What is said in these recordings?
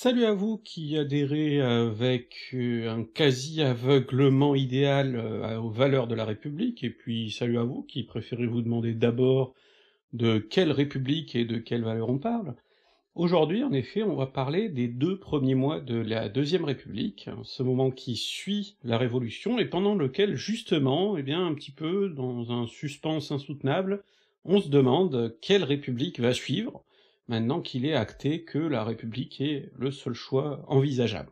Salut à vous qui adhérez avec euh, un quasi-aveuglement idéal euh, aux valeurs de la République, et puis salut à vous qui préférez vous demander d'abord de quelle République et de quelles valeurs on parle. Aujourd'hui, en effet, on va parler des deux premiers mois de la Deuxième République, hein, ce moment qui suit la Révolution, et pendant lequel, justement, eh bien, un petit peu dans un suspense insoutenable, on se demande quelle République va suivre, maintenant qu'il est acté que la République est le seul choix envisageable.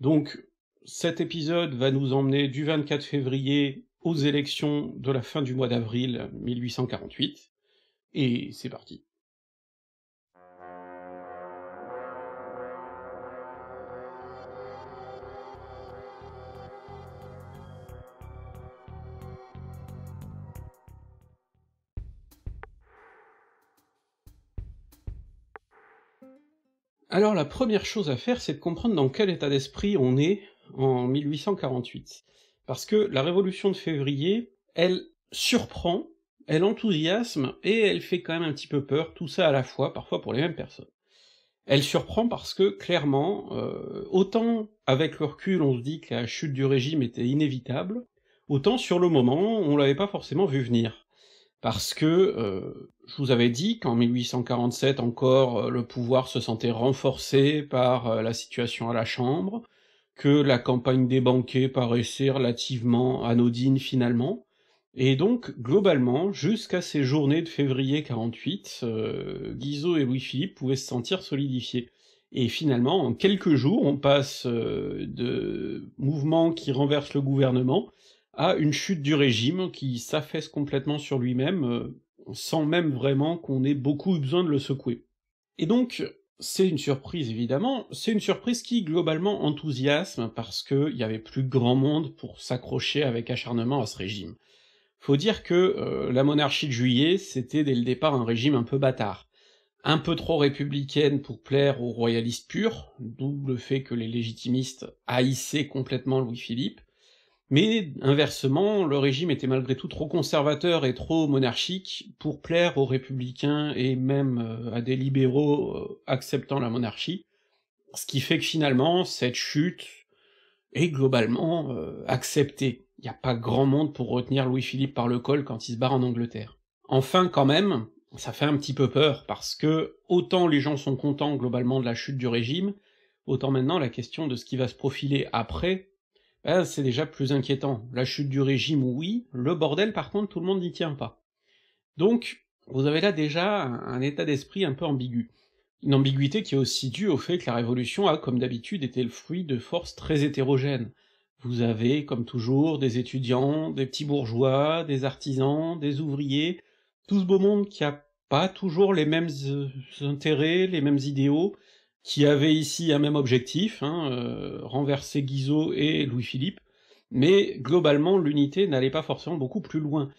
Donc cet épisode va nous emmener du 24 février aux élections de la fin du mois d'avril 1848, et c'est parti. Alors la première chose à faire, c'est de comprendre dans quel état d'esprit on est en 1848. Parce que la révolution de février, elle surprend, elle enthousiasme, et elle fait quand même un petit peu peur, tout ça à la fois, parfois pour les mêmes personnes. Elle surprend parce que, clairement, euh, autant avec le recul on se dit que la chute du régime était inévitable, autant sur le moment on l'avait pas forcément vu venir. Parce que, euh, je vous avais dit qu'en 1847 encore, euh, le pouvoir se sentait renforcé par euh, la situation à la Chambre, que la campagne des banquets paraissait relativement anodine finalement, et donc globalement, jusqu'à ces journées de février 48, euh, Guizot et Louis-Philippe pouvaient se sentir solidifiés. Et finalement, en quelques jours, on passe de mouvements qui renversent le gouvernement à une chute du régime qui s'affaisse complètement sur lui-même, sans même vraiment qu'on ait beaucoup eu besoin de le secouer. Et donc, c'est une surprise évidemment, c'est une surprise qui globalement enthousiasme parce qu'il y avait plus grand monde pour s'accrocher avec acharnement à ce régime. Faut dire que euh, la monarchie de juillet, c'était dès le départ un régime un peu bâtard, un peu trop républicaine pour plaire aux royalistes purs, d'où le fait que les légitimistes haïssaient complètement Louis-Philippe, mais inversement, le régime était malgré tout trop conservateur et trop monarchique pour plaire aux républicains et même euh, à des libéraux euh, acceptant la monarchie, ce qui fait que finalement cette chute est globalement euh, acceptée. Il n'y a pas grand monde pour retenir Louis-Philippe par le col quand il se barre en Angleterre. Enfin quand même, ça fait un petit peu peur, parce que autant les gens sont contents globalement de la chute du régime, autant maintenant la question de ce qui va se profiler après ah, c'est déjà plus inquiétant. La chute du régime, oui, le bordel, par contre, tout le monde n'y tient pas. Donc, vous avez là déjà un état d'esprit un peu ambigu. Une ambiguïté qui est aussi due au fait que la Révolution a, comme d'habitude, été le fruit de forces très hétérogènes. Vous avez, comme toujours, des étudiants, des petits bourgeois, des artisans, des ouvriers, tout ce beau monde qui a pas toujours les mêmes euh, intérêts, les mêmes idéaux, qui avait ici un même objectif, hein, euh, renverser Guizot et Louis-Philippe, mais globalement l'unité n'allait pas forcément beaucoup plus loin.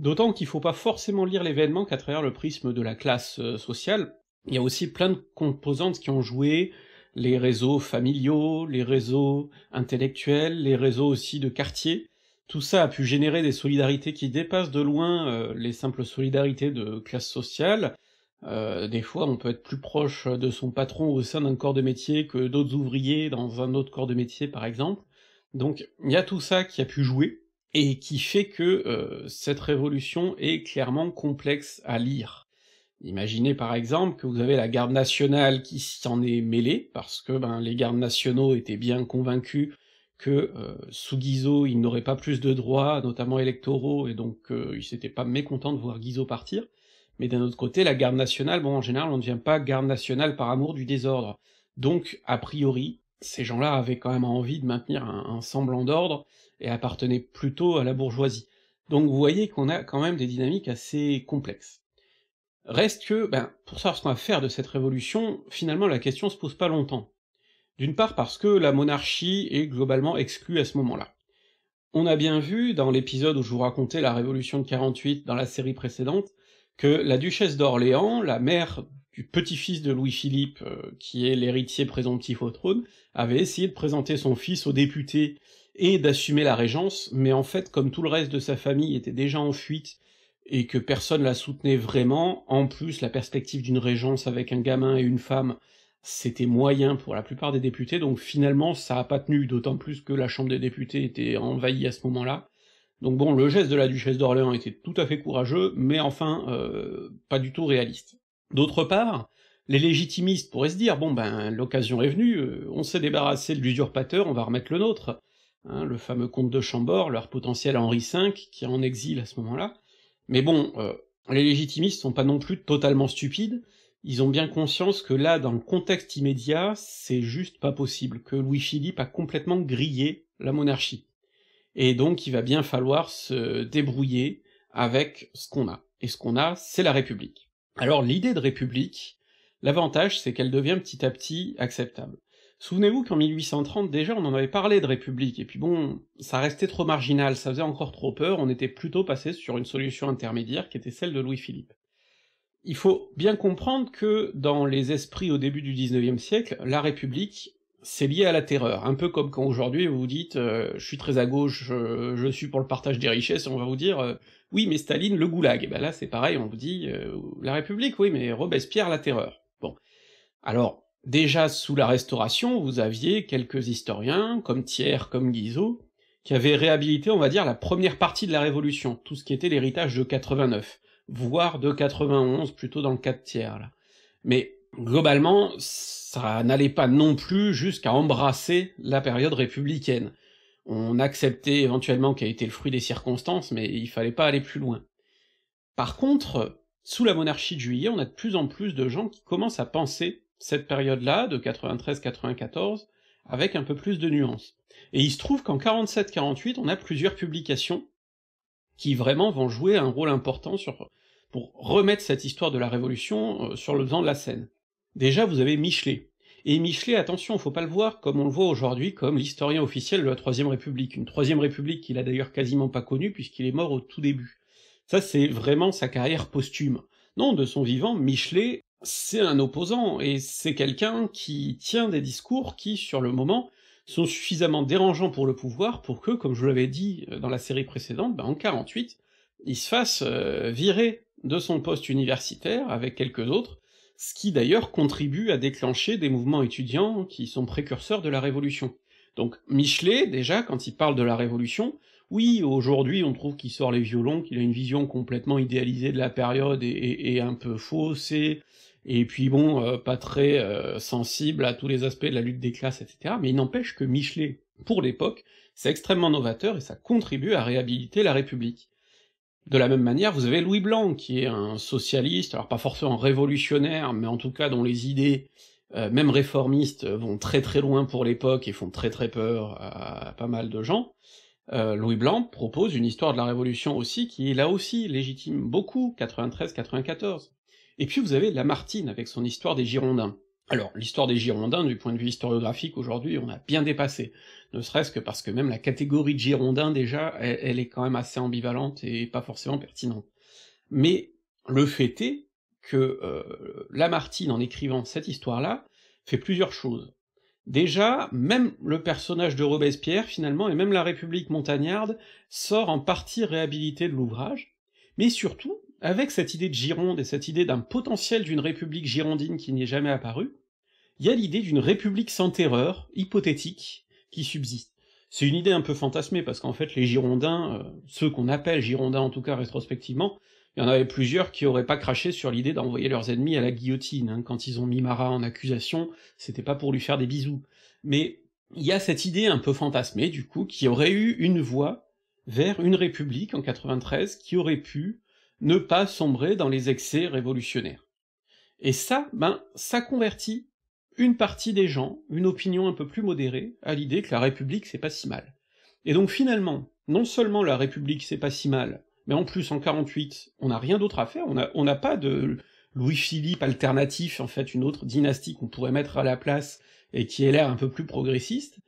D'autant qu'il faut pas forcément lire l'événement qu'à travers le prisme de la classe euh, sociale, il y a aussi plein de composantes qui ont joué, les réseaux familiaux, les réseaux intellectuels, les réseaux aussi de quartier, tout ça a pu générer des solidarités qui dépassent de loin euh, les simples solidarités de classe sociale, euh, des fois, on peut être plus proche de son patron au sein d'un corps de métier que d'autres ouvriers dans un autre corps de métier, par exemple. Donc, il y a tout ça qui a pu jouer, et qui fait que euh, cette révolution est clairement complexe à lire. Imaginez par exemple que vous avez la garde nationale qui s'en est mêlée, parce que ben, les gardes nationaux étaient bien convaincus que euh, sous Guizot il n'aurait pas plus de droits, notamment électoraux, et donc euh, ils s'étaient pas mécontents de voir Guizot partir. Mais d'un autre côté, la garde nationale, bon, en général, on ne devient pas garde nationale par amour du désordre. Donc, a priori, ces gens-là avaient quand même envie de maintenir un, semblant d'ordre et appartenaient plutôt à la bourgeoisie. Donc vous voyez qu'on a quand même des dynamiques assez complexes. Reste que, ben, pour savoir ce qu'on va faire de cette révolution, finalement la question se pose pas longtemps. D'une part parce que la monarchie est globalement exclue à ce moment-là. On a bien vu, dans l'épisode où je vous racontais la révolution de 48 dans la série précédente, que la duchesse d'Orléans, la mère du petit-fils de Louis-Philippe, euh, qui est l'héritier présomptif au trône, avait essayé de présenter son fils aux députés et d'assumer la régence, mais en fait, comme tout le reste de sa famille était déjà en fuite et que personne la soutenait vraiment, en plus la perspective d'une régence avec un gamin et une femme, c'était moyen pour la plupart des députés, donc finalement ça a pas tenu, d'autant plus que la Chambre des députés était envahie à ce moment-là, donc bon, le geste de la duchesse d'Orléans était tout à fait courageux, mais enfin, euh, pas du tout réaliste. D'autre part, les légitimistes pourraient se dire, bon ben, l'occasion est venue, euh, on s'est débarrassé de l'usurpateur, on va remettre le nôtre. Hein, le fameux comte de Chambord, leur potentiel Henri V, qui est en exil à ce moment-là. Mais bon, euh, les légitimistes sont pas non plus totalement stupides, ils ont bien conscience que là, dans le contexte immédiat, c'est juste pas possible, que Louis-Philippe a complètement grillé la monarchie et donc il va bien falloir se débrouiller avec ce qu'on a. Et ce qu'on a, c'est la République. Alors l'idée de République, l'avantage c'est qu'elle devient petit à petit acceptable. Souvenez-vous qu'en 1830 déjà on en avait parlé de République, et puis bon, ça restait trop marginal, ça faisait encore trop peur, on était plutôt passé sur une solution intermédiaire qui était celle de Louis-Philippe. Il faut bien comprendre que dans les esprits au début du 19e siècle, la République, c'est lié à la terreur. Un peu comme quand aujourd'hui vous vous dites euh, je suis très à gauche, euh, je, suis pour le partage des richesses, on va vous dire euh, oui mais Staline le goulag. Et eh ben là c'est pareil, on vous dit la République oui mais Robespierre la terreur. Bon, alors déjà sous la Restauration vous aviez quelques historiens comme Thiers, comme Guizot qui avaient réhabilité on va dire la première partie de la Révolution, tout ce qui était l'héritage de 89, voire de 91 plutôt dans le cas de Thiers là. Mais globalement, ça n'allait pas non plus jusqu'à embrasser la période républicaine. On acceptait éventuellement qu'elle été le fruit des circonstances, mais il fallait pas aller plus loin. Par contre, sous la monarchie de juillet, on a de plus en plus de gens qui commencent à penser cette période-là, de 93-94, avec un peu plus de nuances. Et il se trouve qu'en 47-48, on a plusieurs publications qui vraiment vont jouer un rôle important sur, pour remettre cette histoire de la Révolution euh, sur le devant de la scène. Déjà, vous avez Michelet. Et Michelet, attention, faut pas le voir comme on le voit aujourd'hui, comme l'historien officiel de la Troisième République. Une Troisième République qu'il a d'ailleurs quasiment pas connue puisqu'il est mort au tout début. Ça, c'est vraiment sa carrière posthume. Non, de son vivant, Michelet, c'est un opposant, et c'est quelqu'un qui tient des discours qui, sur le moment, sont suffisamment dérangeants pour le pouvoir pour que, comme je l'avais dit euh, dans la série précédente, ben en 48, il se fasse euh, virer de son poste universitaire avec quelques autres, ce qui d'ailleurs contribue à déclencher des mouvements étudiants qui sont précurseurs de la Révolution. Donc Michelet, déjà, quand il parle de la Révolution, oui, aujourd'hui on trouve qu'il sort les violons, qu'il a une vision complètement idéalisée de la période et, un peu faussée, et puis bon, euh, pas très euh, sensible à tous les aspects de la lutte des classes, etc. Mais il n'empêche que Michelet, pour l'époque, c'est extrêmement novateur et ça contribue à réhabiliter la République. De la même manière, vous avez Louis Blanc, qui est un socialiste, alors pas forcément révolutionnaire, mais en tout cas dont les idées, euh, même réformistes, vont très très loin pour l'époque et font très très peur à, pas mal de gens. Euh, Louis Blanc propose une histoire de la Révolution aussi, qui est là aussi légitime beaucoup, 93-94. Et puis vous avez Lamartine, avec son histoire des Girondins. Alors, l'histoire des Girondins, du point de vue historiographique, aujourd'hui, on a bien dépassé, ne serait-ce que parce que même la catégorie de Girondins, déjà, elle, est quand même assez ambivalente et pas forcément pertinente. Mais le fait est que euh, Lamartine, en écrivant cette histoire-là, fait plusieurs choses. Déjà, même le personnage de Robespierre, finalement, et même la République montagnarde, sort en partie réhabilité de l'ouvrage, mais surtout, avec cette idée de Gironde et cette idée d'un potentiel d'une république girondine qui n'est jamais apparue, il y a l'idée d'une république sans terreur, hypothétique, qui subsiste. C'est une idée un peu fantasmée, parce qu'en fait les Girondins, euh, ceux qu'on appelle Girondins en tout cas rétrospectivement, il y en avait plusieurs qui auraient pas craché sur l'idée d'envoyer leurs ennemis à la guillotine, hein. quand ils ont mis Marat en accusation, c'était pas pour lui faire des bisous. Mais il y a cette idée un peu fantasmée, du coup, qui aurait eu une voie vers une république en 93 qui aurait pu ne pas sombrer dans les excès révolutionnaires. Et ça, ben, ça convertit une partie des gens, une opinion un peu plus modérée, à l'idée que la République c'est pas si mal. Et donc finalement, non seulement la République c'est pas si mal, mais en plus en 48, on n'a rien d'autre à faire, on n'a pas de Louis-Philippe alternatif, en fait une autre dynastie qu'on pourrait mettre à la place et qui ait l'air un peu plus progressiste,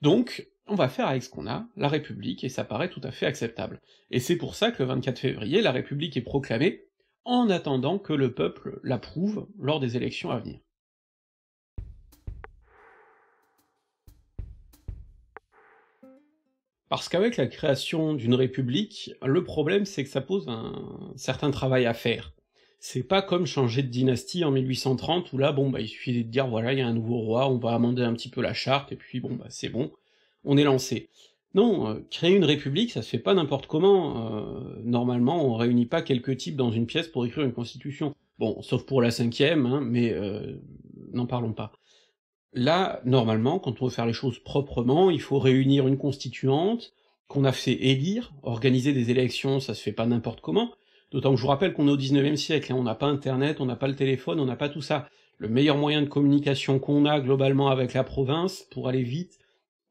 donc on va faire avec ce qu'on a, la République, et ça paraît tout à fait acceptable. Et c'est pour ça que le 24 février, la République est proclamée, en attendant que le peuple l'approuve lors des élections à venir. Parce qu'avec la création d'une république, le problème c'est que ça pose un certain travail à faire. C'est pas comme changer de dynastie en 1830 où là, bon bah il suffisait de dire voilà, il y a un nouveau roi, on va amender un petit peu la charte, et puis bon bah c'est bon, on est lancé. Non, euh, créer une république, ça se fait pas n'importe comment. Euh, normalement, on réunit pas quelques types dans une pièce pour écrire une constitution. Bon, sauf pour la cinquième, hein, mais euh, n'en parlons pas. Là, normalement, quand on veut faire les choses proprement, il faut réunir une constituante qu'on a fait élire, organiser des élections, ça se fait pas n'importe comment. D'autant que je vous rappelle qu'on est au 19e siècle, hein, on n'a pas internet, on n'a pas le téléphone, on n'a pas tout ça. Le meilleur moyen de communication qu'on a globalement avec la province pour aller vite,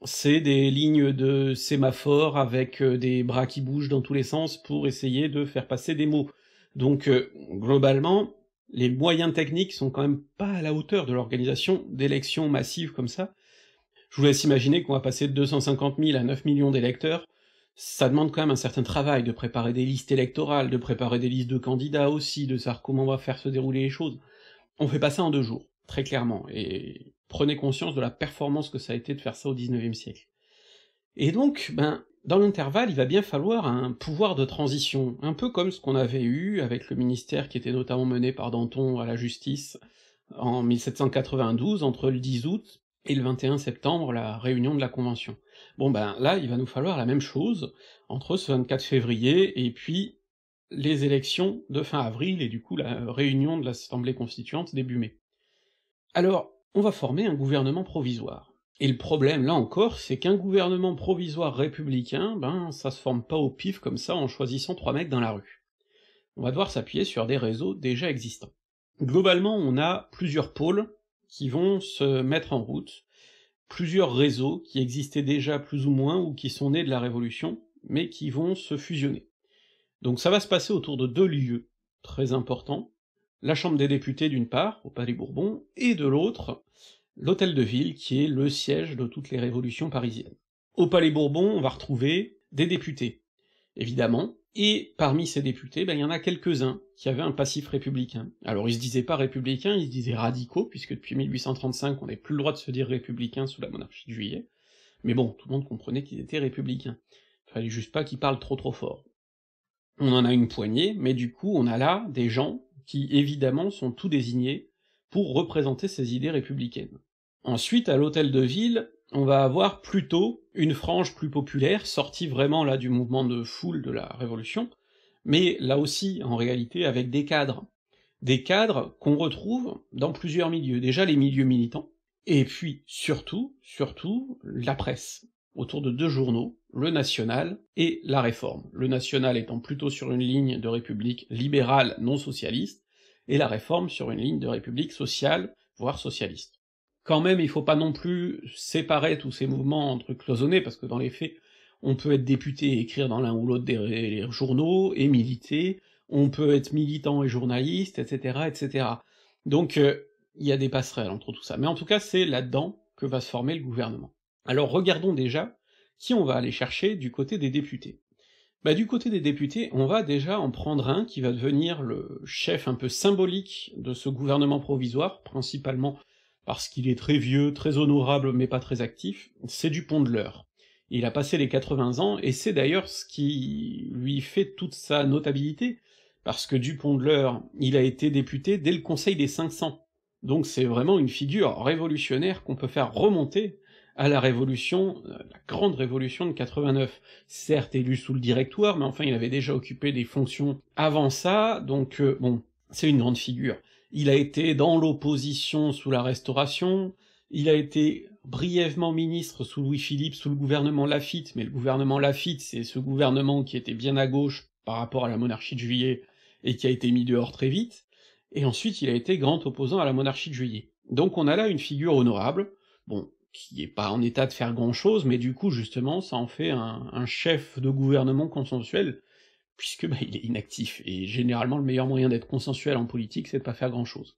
c'est des lignes de sémaphores avec euh, des bras qui bougent dans tous les sens pour essayer de faire passer des mots. Donc euh, globalement, les moyens techniques sont quand même pas à la hauteur de l'organisation d'élections massives comme ça. Je vous laisse imaginer qu'on va passer de 250 000 à 9 millions d'électeurs. Ça demande quand même un certain travail de préparer des listes électorales, de préparer des listes de candidats aussi, de savoir comment on va faire se dérouler les choses. On fait pas ça en deux jours, très clairement, et prenez conscience de la performance que ça a été de faire ça au XIXe siècle. Et donc, ben, dans l'intervalle, il va bien falloir un pouvoir de transition, un peu comme ce qu'on avait eu avec le ministère qui était notamment mené par Danton à la justice en 1792, entre le 10 août et le 21 septembre, la réunion de la Convention. Bon ben là, il va nous falloir la même chose entre ce 24 février et puis les élections de fin avril et du coup la réunion de l'Assemblée constituante début mai. Alors, on va former un gouvernement provisoire. Et le problème, là encore, c'est qu'un gouvernement provisoire républicain, ben ça se forme pas au pif comme ça en choisissant trois mecs dans la rue. On va devoir s'appuyer sur des réseaux déjà existants. Globalement, on a plusieurs pôles qui vont se mettre en route, plusieurs réseaux qui existaient déjà plus ou moins ou qui sont nés de la Révolution, mais qui vont se fusionner. Donc ça va se passer autour de deux lieux très importants, la Chambre des députés d'une part, au Palais Bourbon, et de l'autre, l'Hôtel de Ville, qui est le siège de toutes les révolutions parisiennes. Au Palais Bourbon, on va retrouver des députés, évidemment, et parmi ces députés, ben, il y en a quelques-uns qui avaient un passif républicain. Alors ils se disaient pas républicains, ils se disaient radicaux, puisque depuis 1835, on n'avait plus le droit de se dire républicain sous la monarchie de juillet, mais bon, tout le monde comprenait qu'ils étaient républicains. Fallait juste pas qu'ils parlent trop trop fort. On en a une poignée, mais du coup, on a là des gens qui évidemment sont tout désignés pour représenter ces idées républicaines. Ensuite, à l'hôtel de ville, on va avoir plutôt une frange plus populaire, sortie vraiment là du mouvement de foule de la Révolution, mais là aussi en réalité avec des cadres. Des cadres qu'on retrouve dans plusieurs milieux, déjà les milieux militants, et puis surtout, surtout, la presse autour de deux journaux, le National et La Réforme, le National étant plutôt sur une ligne de République libérale non socialiste, et La Réforme sur une ligne de République sociale, voire socialiste. Quand même, il faut pas non plus séparer tous ces mouvements entre cloisonnés, parce que dans les faits, on peut être député et écrire dans l'un ou l'autre des journaux, et militer, on peut être militant et journaliste, etc., etc. Donc euh, il y a des passerelles entre tout ça. Mais en tout cas, c'est là-dedans que va se former le gouvernement. Alors regardons déjà qui on va aller chercher du côté des députés. Bah, du côté des députés, on va déjà en prendre un qui va devenir le chef un peu symbolique de ce gouvernement provisoire, principalement parce qu'il est très vieux, très honorable, mais pas très actif, c'est Dupont de l'Eure. Il a passé les 80 ans, et c'est d'ailleurs ce qui lui fait toute sa notabilité, parce que Dupont de l'Eure, il a été député dès le Conseil des 500, donc c'est vraiment une figure révolutionnaire qu'on peut faire remonter à la révolution, euh, la grande révolution de 89. Certes élu sous le directoire, mais enfin il avait déjà occupé des fonctions avant ça, donc euh, bon, c'est une grande figure. Il a été dans l'opposition sous la Restauration, il a été brièvement ministre sous Louis-Philippe, sous le gouvernement Lafitte, mais le gouvernement Lafitte, c'est ce gouvernement qui était bien à gauche par rapport à la monarchie de juillet, et qui a été mis dehors très vite, et ensuite il a été grand opposant à la monarchie de juillet. Donc on a là une figure honorable, bon, qui est pas en état de faire grand-chose, mais du coup, justement, ça en fait un, chef de gouvernement consensuel, puisque bah, il est inactif, et généralement le meilleur moyen d'être consensuel en politique, c'est de pas faire grand-chose.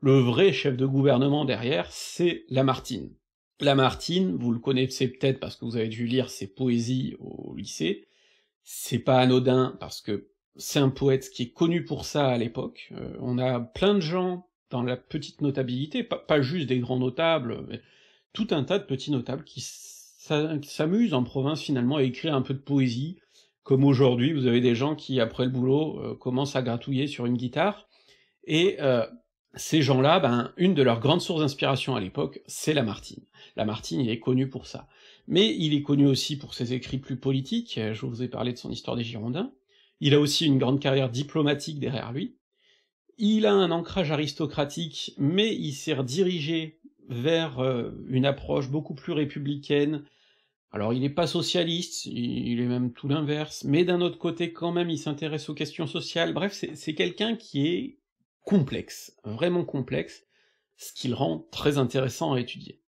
Le vrai chef de gouvernement derrière, c'est Lamartine. Lamartine, vous le connaissez peut-être parce que vous avez dû lire ses poésies au lycée, c'est pas anodin parce que c'est un poète qui est connu pour ça à l'époque, euh, on a plein de gens dans la petite notabilité, pas, pas juste des grands notables, tout un tas de petits notables qui s'amusent en province finalement à écrire un peu de poésie, comme aujourd'hui, vous avez des gens qui, après le boulot, euh, commencent à gratouiller sur une guitare, et euh, ces gens-là, ben, une de leurs grandes sources d'inspiration à l'époque, c'est Lamartine. Lamartine, il est connu pour ça. Mais il est connu aussi pour ses écrits plus politiques, je vous ai parlé de son histoire des Girondins, il a aussi une grande carrière diplomatique derrière lui, il a un ancrage aristocratique, mais il s'est redirigé vers euh, une approche beaucoup plus républicaine. Alors il n'est pas socialiste, il est même tout l'inverse, mais d'un autre côté quand même il s'intéresse aux questions sociales. Bref, c'est quelqu'un qui est complexe, vraiment complexe, ce qui le rend très intéressant à étudier.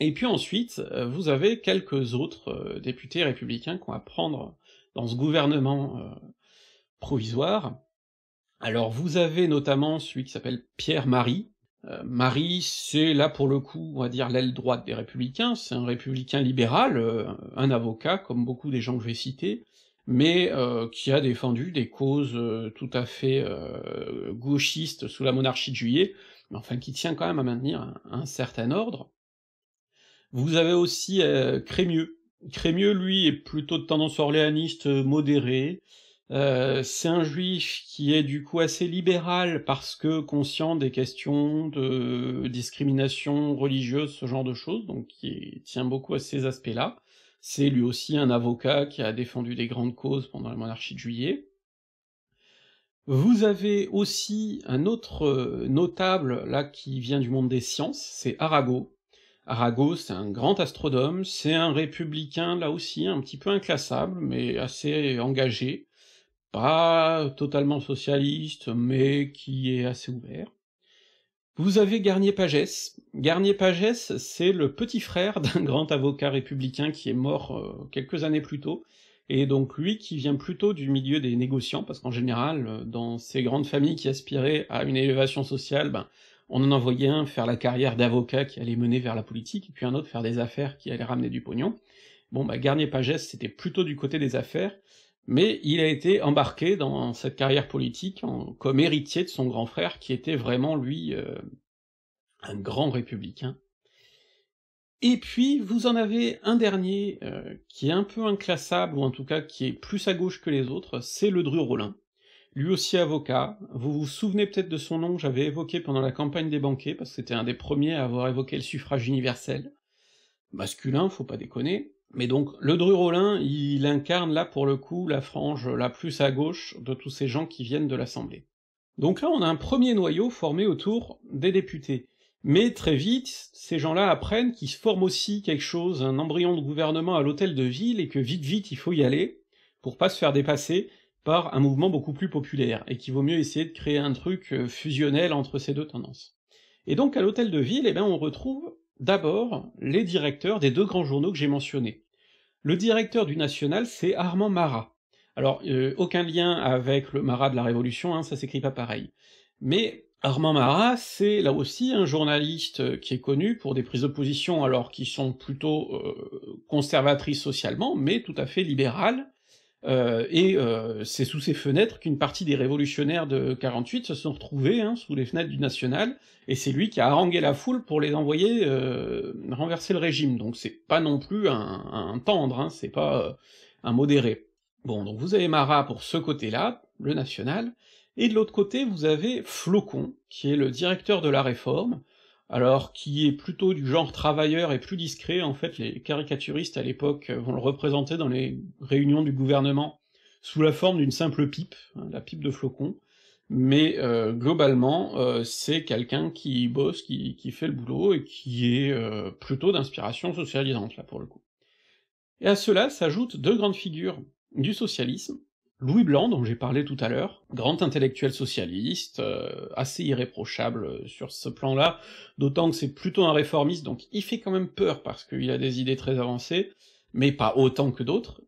Et puis ensuite, euh, vous avez quelques autres euh, députés républicains qu'on va prendre dans ce gouvernement provisoire. Alors vous avez notamment celui qui s'appelle Pierre Marie, euh, Marie, c'est là pour le coup, on va dire, l'aile droite des républicains, c'est un républicain libéral, euh, un avocat, comme beaucoup des gens que je vais citer, mais euh, qui a défendu des causes tout à fait gauchistes sous la monarchie de juillet, mais enfin qui tient quand même à maintenir un, un certain ordre. Vous avez aussi Crémieux. Crémieux, lui, est plutôt de tendance orléaniste modérée, euh, c'est un juif qui est du coup assez libéral parce que conscient des questions de discrimination religieuse, ce genre de choses, donc qui tient beaucoup à ces aspects-là. C'est lui aussi un avocat qui a défendu des grandes causes pendant la monarchie de juillet. Vous avez aussi un autre euh, notable là qui vient du monde des sciences, c'est Arago. Arago, c'est un grand astronome, c'est un républicain là aussi, un petit peu inclassable, mais assez engagé, pas totalement socialiste, mais qui est assez ouvert. Vous avez Garnier Pagès. Garnier Pagès, c'est le petit frère d'un grand avocat républicain qui est mort euh, quelques années plus tôt, et donc lui qui vient plutôt du milieu des négociants, parce qu'en général, euh, dans ces grandes familles qui aspiraient à une élévation sociale, ben, on en envoyait un faire la carrière d'avocat qui allait mener vers la politique, et puis un autre faire des affaires qui allait ramener du pognon. Bon bah Garnier Pagès c'était plutôt du côté des affaires, mais il a été embarqué dans cette carrière politique comme héritier de son grand frère, qui était vraiment, lui, euh, un grand républicain. Et puis, vous en avez un dernier euh, qui est un peu inclassable, ou en tout cas qui est plus à gauche que les autres, c'est le Dru Rollin. Lui aussi avocat, vous vous souvenez peut-être de son nom, j'avais évoqué pendant la campagne des banquets, parce que c'était un des premiers à avoir évoqué le suffrage universel. Masculin, faut pas déconner. Mais donc, le Dru Rollin, il incarne là pour le coup la frange la plus à gauche de tous ces gens qui viennent de l'Assemblée. Donc là, on a un premier noyau formé autour des députés. Mais très vite, ces gens-là apprennent qu'ils forment aussi quelque chose, un embryon de gouvernement à l'hôtel de ville, et que vite vite il faut y aller, pour pas se faire dépasser par un mouvement beaucoup plus populaire, et qu'il vaut mieux essayer de créer un truc euh, fusionnel entre ces deux tendances. Et donc à l'hôtel de ville, eh ben on retrouve D'abord, les directeurs des deux grands journaux que j'ai mentionnés. Le directeur du National, c'est Armand Marat. Alors, euh, aucun lien avec le Marat de la Révolution, hein, ça s'écrit pas pareil. Mais Armand Marat, c'est là aussi un journaliste euh, qui est connu pour des prises de position alors qui sont plutôt euh, conservatrices socialement, mais tout à fait libérales, euh, et euh, c'est sous ces fenêtres qu'une partie des révolutionnaires de 48 se sont retrouvés, hein, sous les fenêtres du National, et c'est lui qui a harangué la foule pour les envoyer euh, renverser le régime, donc c'est pas non plus un, un tendre, hein, c'est pas un modéré. Bon, donc vous avez Marat pour ce côté-là, le National, et de l'autre côté vous avez Flocon, qui est le directeur de la Réforme, alors qui est plutôt du genre travailleur et plus discret, en fait les caricaturistes à l'époque euh, vont le représenter dans les réunions du gouvernement sous la forme d'une simple pipe, hein, la pipe de flocon, mais euh, globalement euh, c'est quelqu'un qui bosse, qui, fait le boulot, et qui est plutôt d'inspiration socialisante là pour le coup. Et à cela s'ajoutent deux grandes figures du socialisme, Louis Blanc, dont j'ai parlé tout à l'heure, grand intellectuel socialiste, euh, assez irréprochable euh, sur ce plan-là, d'autant que c'est plutôt un réformiste, donc il fait quand même peur parce qu'il a des idées très avancées, mais pas autant que d'autres,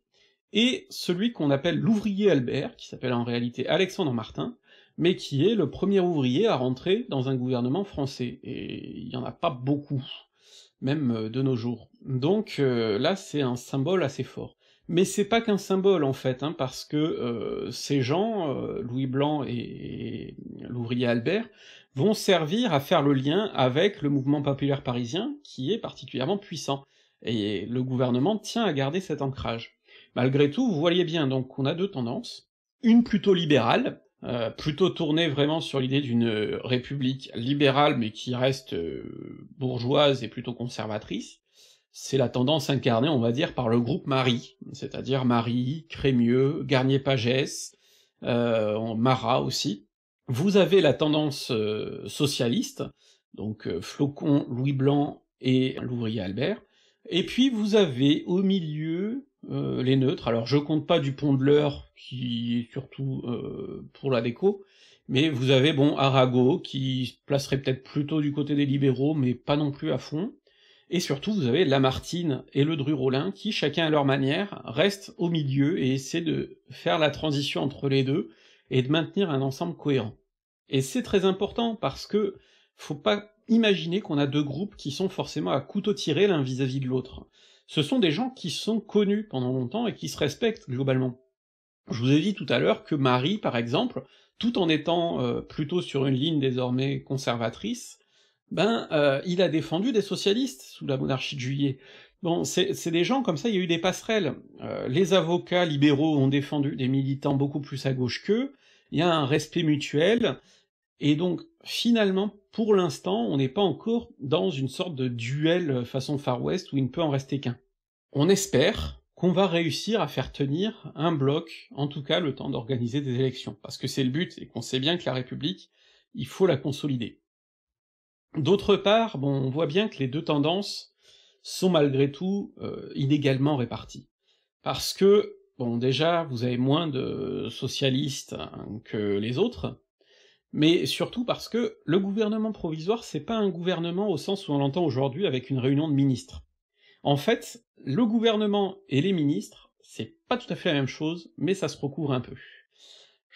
et celui qu'on appelle l'ouvrier Albert, qui s'appelle en réalité Alexandre Martin, mais qui est le premier ouvrier à rentrer dans un gouvernement français, et il n'y en a pas beaucoup, même euh, de nos jours. Donc là c'est un symbole assez fort. Mais c'est pas qu'un symbole en fait, hein, parce que euh, ces gens, euh, Louis Blanc et, l'ouvrier Albert, vont servir à faire le lien avec le mouvement populaire parisien, qui est particulièrement puissant, et le gouvernement tient à garder cet ancrage. Malgré tout, vous voyez bien donc qu'on a deux tendances, une plutôt libérale, euh, plutôt tournée vraiment sur l'idée d'une république libérale mais qui reste bourgeoise et plutôt conservatrice, c'est la tendance incarnée, on va dire, par le groupe Marie, c'est-à-dire Marie, Crémieux, Garnier-Pagès, euh, Marat aussi. Vous avez la tendance euh, socialiste, donc euh, Flocon, Louis Blanc et l'ouvrier Albert, et puis vous avez au milieu euh, les neutres, alors je compte pas du pont de l'heure, qui est surtout pour la déco, mais vous avez, bon, Arago, qui se placerait peut-être plutôt du côté des libéraux, mais pas non plus à fond, et surtout vous avez Lamartine et le Drurolin qui, chacun à leur manière, restent au milieu et essaient de faire la transition entre les deux et de maintenir un ensemble cohérent. Et c'est très important parce que faut pas imaginer qu'on a deux groupes qui sont forcément à couteau tiré l'un vis-à-vis de l'autre. Ce sont des gens qui sont connus pendant longtemps et qui se respectent globalement. Je vous ai dit tout à l'heure que Marie, par exemple, tout en étant euh, plutôt sur une ligne désormais conservatrice, ben euh, il a défendu des socialistes sous la monarchie de Juillet. Bon, c'est des gens comme ça, il y a eu des passerelles. Euh, les avocats libéraux ont défendu des militants beaucoup plus à gauche qu'eux, il y a un respect mutuel, et donc finalement, pour l'instant, on n'est pas encore dans une sorte de duel façon Far West où il ne peut en rester qu'un. On espère qu'on va réussir à faire tenir un bloc, en tout cas le temps d'organiser des élections, parce que c'est le but, et qu'on sait bien que la République, il faut la consolider. D'autre part, bon, on voit bien que les deux tendances sont malgré tout euh, inégalement réparties, parce que, bon, déjà, vous avez moins de socialistes hein, que les autres, mais surtout parce que le gouvernement provisoire, c'est pas un gouvernement au sens où on l'entend aujourd'hui avec une réunion de ministres. En fait, le gouvernement et les ministres, c'est pas tout à fait la même chose, mais ça se recouvre un peu.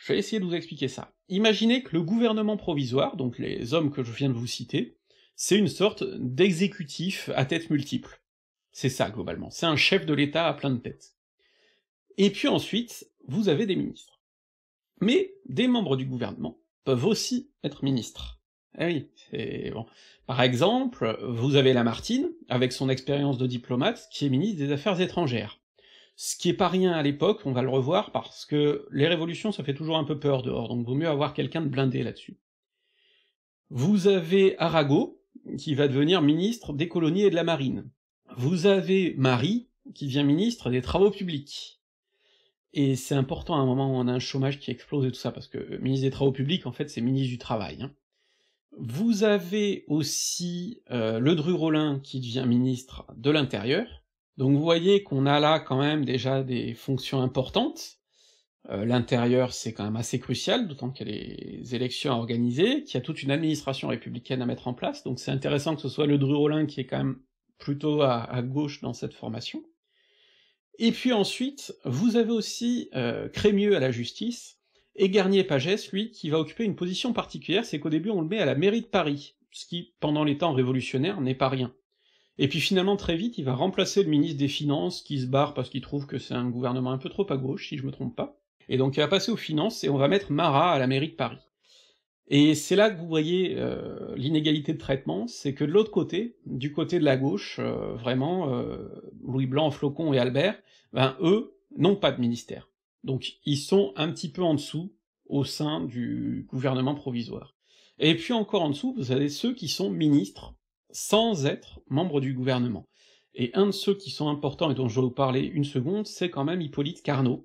Je vais essayer de vous expliquer ça. Imaginez que le gouvernement provisoire, donc les hommes que je viens de vous citer, c'est une sorte d'exécutif à tête multiple. C'est ça, globalement, c'est un chef de l'État à plein de têtes. Et puis ensuite, vous avez des ministres. Mais des membres du gouvernement peuvent aussi être ministres. Eh oui, c'est bon. Par exemple, vous avez Lamartine, avec son expérience de diplomate, qui est ministre des Affaires étrangères ce qui est pas rien à l'époque, on va le revoir, parce que les révolutions, ça fait toujours un peu peur dehors, donc vaut mieux avoir quelqu'un de blindé là-dessus. Vous avez Arago, qui va devenir ministre des colonies et de la marine. Vous avez Marie, qui devient ministre des travaux publics. Et c'est important à un moment où on a un chômage qui explose et tout ça, parce que euh, ministre des travaux publics, en fait, c'est ministre du travail. Hein. Vous avez aussi le euh, Ledru-Rollin qui devient ministre de l'Intérieur, donc vous voyez qu'on a là quand même déjà des fonctions importantes. Euh, l'intérieur, c'est quand même assez crucial, d'autant qu'il y a des élections à organiser, qu'il y a toute une administration républicaine à mettre en place, donc c'est intéressant que ce soit le dru qui est quand même plutôt à, gauche dans cette formation. Et puis ensuite, vous avez aussi euh, Crémieux à la justice, et Garnier-Pagès, lui, qui va occuper une position particulière, c'est qu'au début on le met à la mairie de Paris, ce qui, pendant les temps révolutionnaires, n'est pas rien. Et puis finalement, très vite, il va remplacer le ministre des Finances, qui se barre parce qu'il trouve que c'est un gouvernement un peu trop à gauche, si je me trompe pas. Et donc il va passer aux finances, et on va mettre Marat à la mairie de Paris. Et c'est là que vous voyez euh, l'inégalité de traitement, c'est que de l'autre côté, du côté de la gauche, euh, vraiment, euh, Louis Blanc, Flocon et Albert, ben eux n'ont pas de ministère. Donc ils sont un petit peu en dessous au sein du gouvernement provisoire. Et puis encore en dessous, vous avez ceux qui sont ministres sans être membre du gouvernement. Et un de ceux qui sont importants et dont je vais vous parler une seconde, c'est quand même Hippolyte Carnot,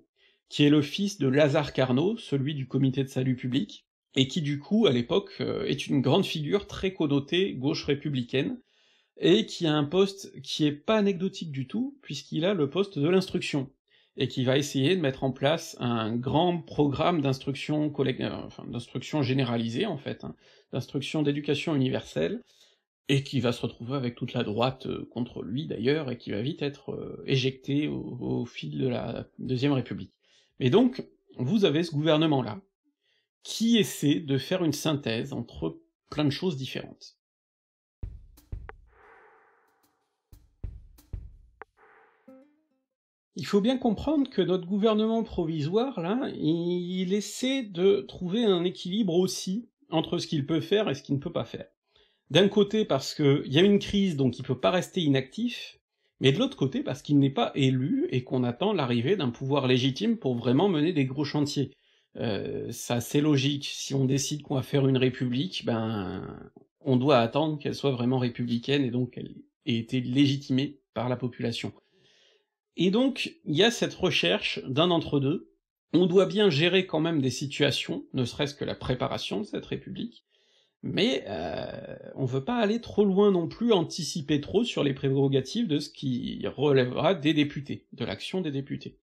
qui est le fils de Lazare Carnot, celui du comité de salut public, et qui du coup, à l'époque, euh, est une grande figure très connotée gauche républicaine, et qui a un poste qui est pas anecdotique du tout, puisqu'il a le poste de l'instruction, et qui va essayer de mettre en place un grand programme d'instruction euh, enfin, d'instruction généralisée en fait, hein, d'instruction d'éducation universelle, et qui va se retrouver avec toute la droite euh, contre lui d'ailleurs, et qui va vite être euh, éjecté au, au, fil de la Deuxième République. Mais donc, vous avez ce gouvernement-là, qui essaie de faire une synthèse entre plein de choses différentes. Il faut bien comprendre que notre gouvernement provisoire, là, il essaie de trouver un équilibre aussi entre ce qu'il peut faire et ce qu'il ne peut pas faire. D'un côté parce qu'il y a une crise, donc il peut pas rester inactif, mais de l'autre côté parce qu'il n'est pas élu et qu'on attend l'arrivée d'un pouvoir légitime pour vraiment mener des gros chantiers. Euh, ça c'est logique, si on décide qu'on va faire une république, ben on doit attendre qu'elle soit vraiment républicaine et donc qu'elle ait été légitimée par la population. Et donc il y a cette recherche d'un entre-deux, on doit bien gérer quand même des situations, ne serait-ce que la préparation de cette république, mais euh, on veut pas aller trop loin non plus, anticiper trop sur les prérogatives de ce qui relèvera des députés, de l'action des députés.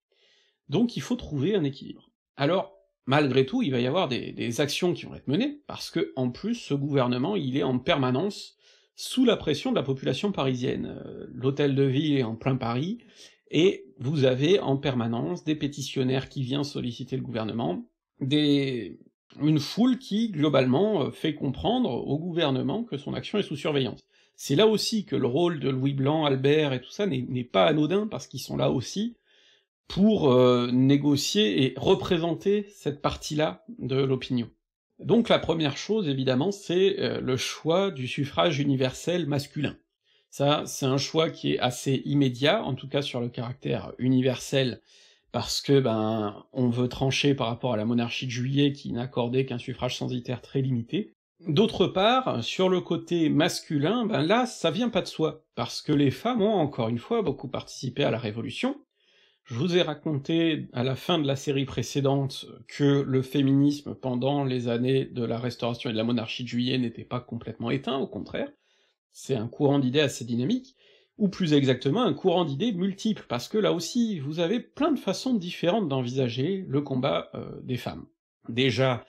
Donc il faut trouver un équilibre. Alors, malgré tout, il va y avoir des, actions qui vont être menées, parce que, en plus, ce gouvernement, il est en permanence sous la pression de la population parisienne. Euh, l'hôtel de ville est en plein Paris, et vous avez en permanence des pétitionnaires qui viennent solliciter le gouvernement, des une foule qui, globalement, euh, fait comprendre au gouvernement que son action est sous surveillance. C'est là aussi que le rôle de Louis Blanc, Albert et tout ça n'est pas anodin, parce qu'ils sont là aussi pour euh, négocier et représenter cette partie-là de l'opinion. Donc la première chose, évidemment, c'est euh, le choix du suffrage universel masculin. Ça, c'est un choix qui est assez immédiat, en tout cas sur le caractère universel parce que ben on veut trancher par rapport à la monarchie de Juillet qui n'accordait qu'un suffrage censitaire très limité. D'autre part, sur le côté masculin, ben là, ça vient pas de soi, parce que les femmes ont encore une fois beaucoup participé à la Révolution. Je vous ai raconté à la fin de la série précédente que le féminisme pendant les années de la Restauration et de la monarchie de Juillet n'était pas complètement éteint, au contraire. C'est un courant d'idées assez dynamique, ou plus exactement un courant d'idées multiples, parce que là aussi, vous avez plein de façons différentes d'envisager le combat euh, des femmes. Déjà,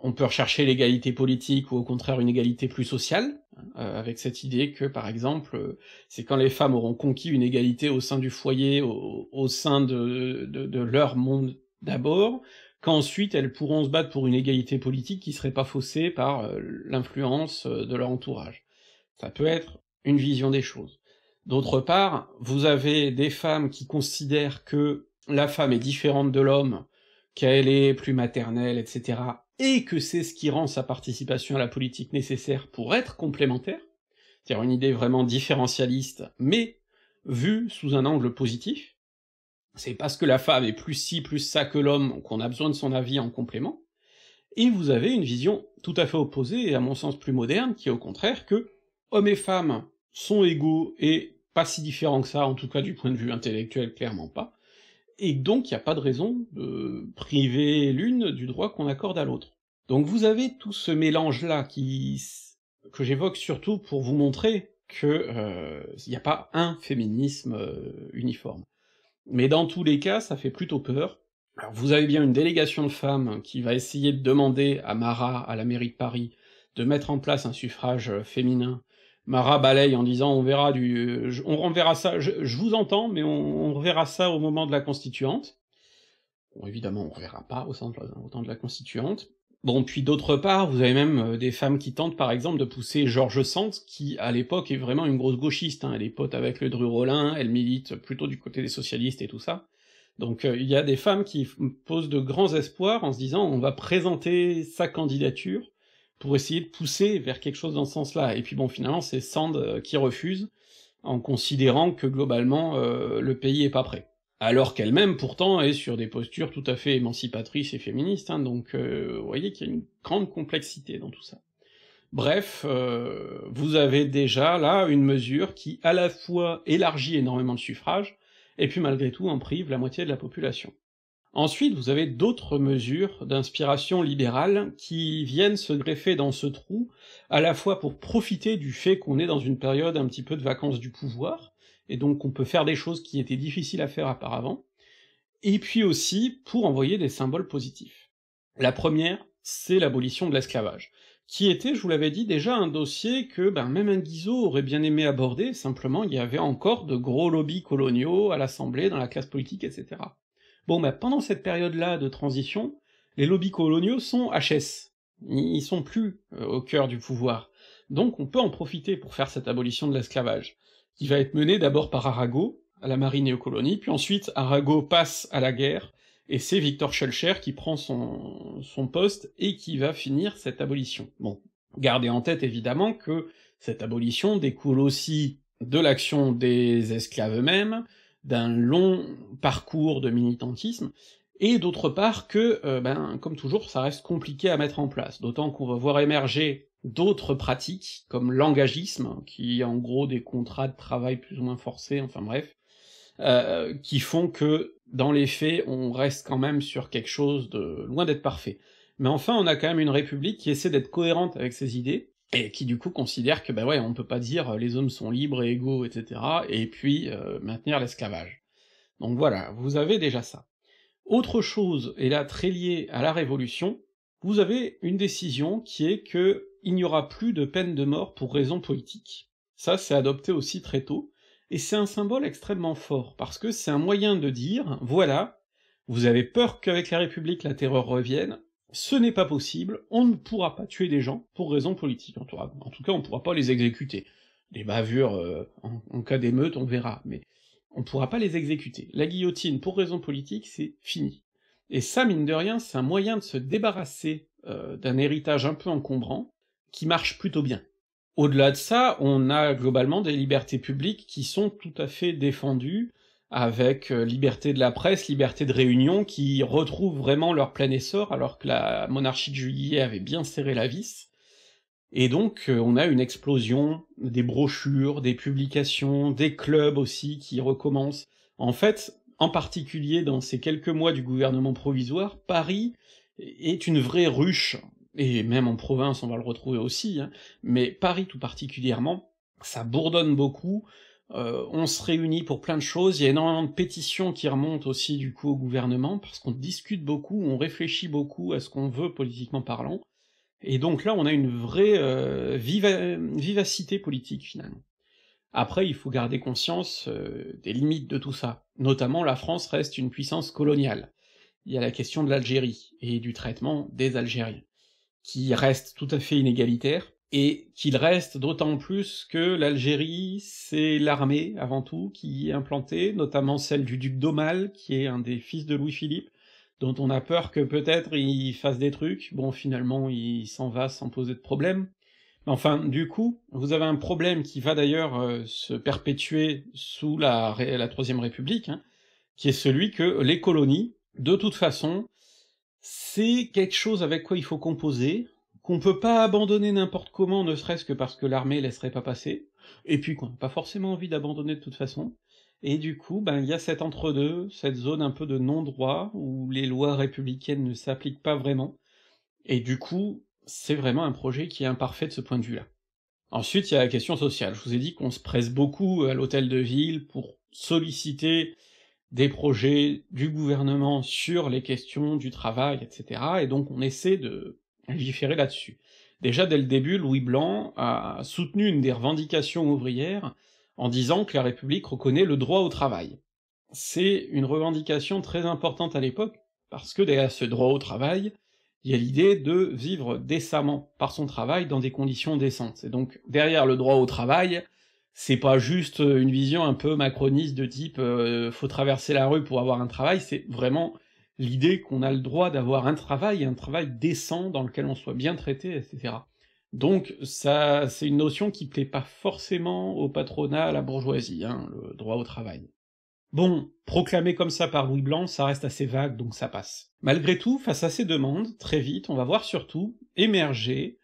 on peut rechercher l'égalité politique ou au contraire une égalité plus sociale, hein, euh, avec cette idée que, par exemple, euh, c'est quand les femmes auront conquis une égalité au sein du foyer, au, sein de, leur monde d'abord, qu'ensuite elles pourront se battre pour une égalité politique qui serait pas faussée par l'influence de leur entourage. Ça peut être une vision des choses. D'autre part, vous avez des femmes qui considèrent que la femme est différente de l'homme, qu'elle est plus maternelle, etc., et que c'est ce qui rend sa participation à la politique nécessaire pour être complémentaire, c'est-à-dire une idée vraiment différentialiste, mais vue sous un angle positif. C'est parce que la femme est plus ci, plus ça que l'homme qu'on a besoin de son avis en complément, et vous avez une vision tout à fait opposée, et à mon sens plus moderne, qui est au contraire que hommes et femmes sont égaux et pas si différent que ça, en tout cas du point de vue intellectuel, clairement pas, et donc il n'y a pas de raison de priver l'une du droit qu'on accorde à l'autre. Donc vous avez tout ce mélange-là qui... que j'évoque surtout pour vous montrer que euh, il n'y a pas un féminisme euh, uniforme. Mais dans tous les cas, ça fait plutôt peur. Alors vous avez bien une délégation de femmes qui va essayer de demander à Marat, à la mairie de Paris, de mettre en place un suffrage euh, féminin Mara balaye en disant on verra du, on reverra ça, je, vous entends, mais on, reverra ça au moment de la constituante. Bon, évidemment, on reverra pas au, centre, temps de la constituante. Bon, puis d'autre part, vous avez même euh, des femmes qui tentent, par exemple, de pousser Georges Sand, qui à l'époque est vraiment une grosse gauchiste, hein, elle est pote avec le Dru Rollin, elle milite plutôt du côté des socialistes et tout ça. Donc euh, il y a des femmes qui posent de grands espoirs en se disant on va présenter sa candidature pour essayer de pousser vers quelque chose dans ce sens-là. Et puis bon, finalement, c'est Sand euh, qui refuse, en considérant que globalement, euh, le pays est pas prêt. Alors qu'elle-même, pourtant, est sur des postures tout à fait émancipatrices et féministes, hein, donc euh, vous voyez qu'il y a une grande complexité dans tout ça. Bref, vous avez déjà là une mesure qui à la fois élargit énormément le suffrage, et puis malgré tout en prive la moitié de la population. Ensuite, vous avez d'autres mesures d'inspiration libérale qui viennent se greffer dans ce trou, à la fois pour profiter du fait qu'on est dans une période un petit peu de vacances du pouvoir, et donc on peut faire des choses qui étaient difficiles à faire auparavant, et puis aussi pour envoyer des symboles positifs. La première, c'est l'abolition de l'esclavage, qui était, je vous l'avais dit, déjà un dossier que ben, même un Guizot aurait bien aimé aborder, simplement il y avait encore de gros lobbies coloniaux à l'Assemblée, dans la classe politique, etc. Bon, bah, pendant cette période-là de transition, les lobbies coloniaux sont HS. Ils sont plus euh, au cœur du pouvoir. Donc on peut en profiter pour faire cette abolition de l'esclavage, qui va être menée d'abord par Arago, à la marine et aux colonies, puis ensuite Arago passe à la guerre, et c'est Victor Schulcher qui prend son, son poste et qui va finir cette abolition. Bon, gardez en tête évidemment que cette abolition découle aussi de l'action des esclaves eux-mêmes, d'un long parcours de militantisme, et d'autre part que, euh, ben, comme toujours, ça reste compliqué à mettre en place, d'autant qu'on va voir émerger d'autres pratiques, comme l'engagisme, qui est en gros des contrats de travail plus ou moins forcés, enfin bref, euh, qui font que, dans les faits, on reste quand même sur quelque chose de loin d'être parfait. Mais enfin, on a quand même une république qui essaie d'être cohérente avec ses idées, et qui du coup considère que bah ouais, on peut pas dire euh, les hommes sont libres et égaux, etc., et puis euh, maintenir l'esclavage. Donc voilà, vous avez déjà ça. Autre chose, et là très liée à la Révolution, vous avez une décision qui est que il n'y aura plus de peine de mort pour raison politique. Ça, c'est adopté aussi très tôt, et c'est un symbole extrêmement fort, parce que c'est un moyen de dire, voilà, vous avez peur qu'avec la République la terreur revienne, ce n'est pas possible, on ne pourra pas tuer des gens pour raison politiques, en tout, cas on pourra pas les exécuter. Les bavures, euh, en, cas d'émeute, on verra, mais on pourra pas les exécuter. La guillotine, pour raison politique, c'est fini. Et ça, mine de rien, c'est un moyen de se débarrasser euh, d'un héritage un peu encombrant, qui marche plutôt bien. Au-delà de ça, on a globalement des libertés publiques qui sont tout à fait défendues, avec euh, liberté de la presse, liberté de réunion, qui retrouvent vraiment leur plein essor, alors que la monarchie de juillet avait bien serré la vis. Et donc euh, on a une explosion des brochures, des publications, des clubs aussi qui recommencent. En fait, en particulier dans ces quelques mois du gouvernement provisoire, Paris est une vraie ruche, et même en province on va le retrouver aussi, hein. mais Paris tout particulièrement, ça bourdonne beaucoup, euh, on se réunit pour plein de choses. Il y a énormément de pétitions qui remontent aussi du coup au gouvernement parce qu'on discute beaucoup, on réfléchit beaucoup à ce qu'on veut politiquement parlant. Et donc là, on a une vraie euh, vivacité politique finalement. Après, il faut garder conscience euh, des limites de tout ça. Notamment, la France reste une puissance coloniale. Il y a la question de l'Algérie et du traitement des Algériens, qui reste tout à fait inégalitaire, et qu'il reste d'autant plus que l'Algérie, c'est l'armée avant tout qui est implantée, notamment celle du duc d'Aumale, qui est un des fils de Louis-Philippe, dont on a peur que peut-être il fasse des trucs. Bon, finalement, il s'en va sans poser de problème. Mais enfin, du coup, vous avez un problème qui va d'ailleurs euh, se perpétuer sous la, Troisième République, hein, qui est celui que les colonies, de toute façon, c'est quelque chose avec quoi il faut composer, qu'on peut pas abandonner n'importe comment, ne serait-ce que parce que l'armée laisserait pas passer, et puis qu'on n'a pas forcément envie d'abandonner de toute façon. Et du coup, ben il y a cet entre-deux, cette zone un peu de non-droit où les lois républicaines ne s'appliquent pas vraiment. Et du coup, c'est vraiment un projet qui est imparfait de ce point de vue-là. Ensuite, il y a la question sociale. Je vous ai dit qu'on se presse beaucoup à l'hôtel de ville pour solliciter des projets du gouvernement sur les questions du travail, etc. Et donc on essaie de légiférer là-dessus. Déjà dès le début, Louis Blanc a soutenu une des revendications ouvrières en disant que la République reconnaît le droit au travail. C'est une revendication très importante à l'époque, parce que derrière ce droit au travail, il y a l'idée de vivre décemment par son travail dans des conditions décentes. Et donc derrière le droit au travail, c'est pas juste une vision un peu macroniste de type euh, faut traverser la rue pour avoir un travail, c'est vraiment l'idée qu'on a le droit d'avoir un travail, un travail décent dans lequel on soit bien traité, etc. Donc ça, c'est une notion qui plaît pas forcément au patronat, à la bourgeoisie, hein, le droit au travail. Bon, proclamé comme ça par Louis Blanc, ça reste assez vague, donc ça passe. Malgré tout, face à ces demandes, très vite, on va voir surtout émerger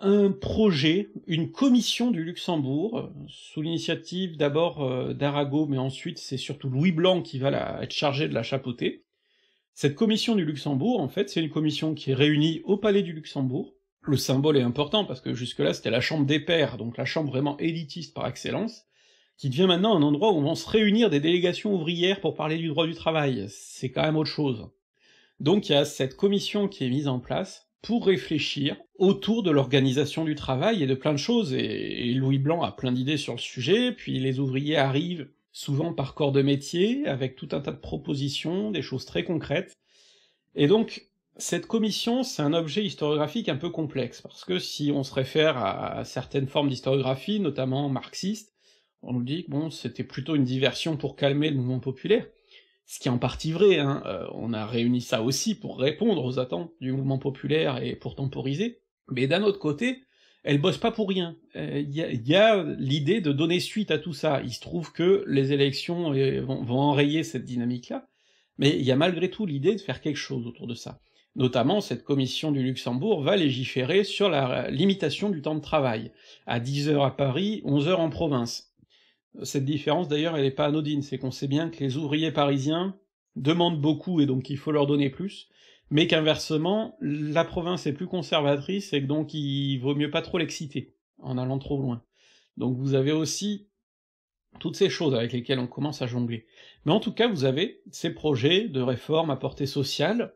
un projet, une commission du Luxembourg, sous l'initiative d'abord euh, d'Arago, mais ensuite c'est surtout Louis Blanc qui va la, être chargé de la chapeauter, cette commission du Luxembourg, en fait, c'est une commission qui est réunie au Palais du Luxembourg. Le symbole est important parce que jusque-là c'était la chambre des pairs, donc la chambre vraiment élitiste par excellence, qui devient maintenant un endroit où vont se réunir des délégations ouvrières pour parler du droit du travail, c'est quand même autre chose. Donc il y a cette commission qui est mise en place pour réfléchir autour de l'organisation du travail et de plein de choses, et, Louis Blanc a plein d'idées sur le sujet, puis les ouvriers arrivent souvent par corps de métier, avec tout un tas de propositions, des choses très concrètes. Et donc, cette commission, c'est un objet historiographique un peu complexe, parce que si on se réfère à certaines formes d'historiographie, notamment marxiste, on nous dit que bon, c'était plutôt une diversion pour calmer le mouvement populaire, ce qui est en partie vrai, hein, euh, on a réuni ça aussi pour répondre aux attentes du mouvement populaire et pour temporiser, mais d'un autre côté, elle bosse pas pour rien. Euh, il y a, l'idée de donner suite à tout ça. Il se trouve que les élections euh, vont, enrayer cette dynamique-là, mais il y a malgré tout l'idée de faire quelque chose autour de ça. Notamment, cette commission du Luxembourg va légiférer sur la limitation du temps de travail, à 10 heures à Paris, 11 heures en province. Cette différence d'ailleurs, elle n'est pas anodine, c'est qu'on sait bien que les ouvriers parisiens demandent beaucoup et donc il faut leur donner plus, mais qu'inversement, la province est plus conservatrice et donc il vaut mieux pas trop l'exciter en allant trop loin. Donc vous avez aussi toutes ces choses avec lesquelles on commence à jongler. Mais en tout cas, vous avez ces projets de réforme à portée sociale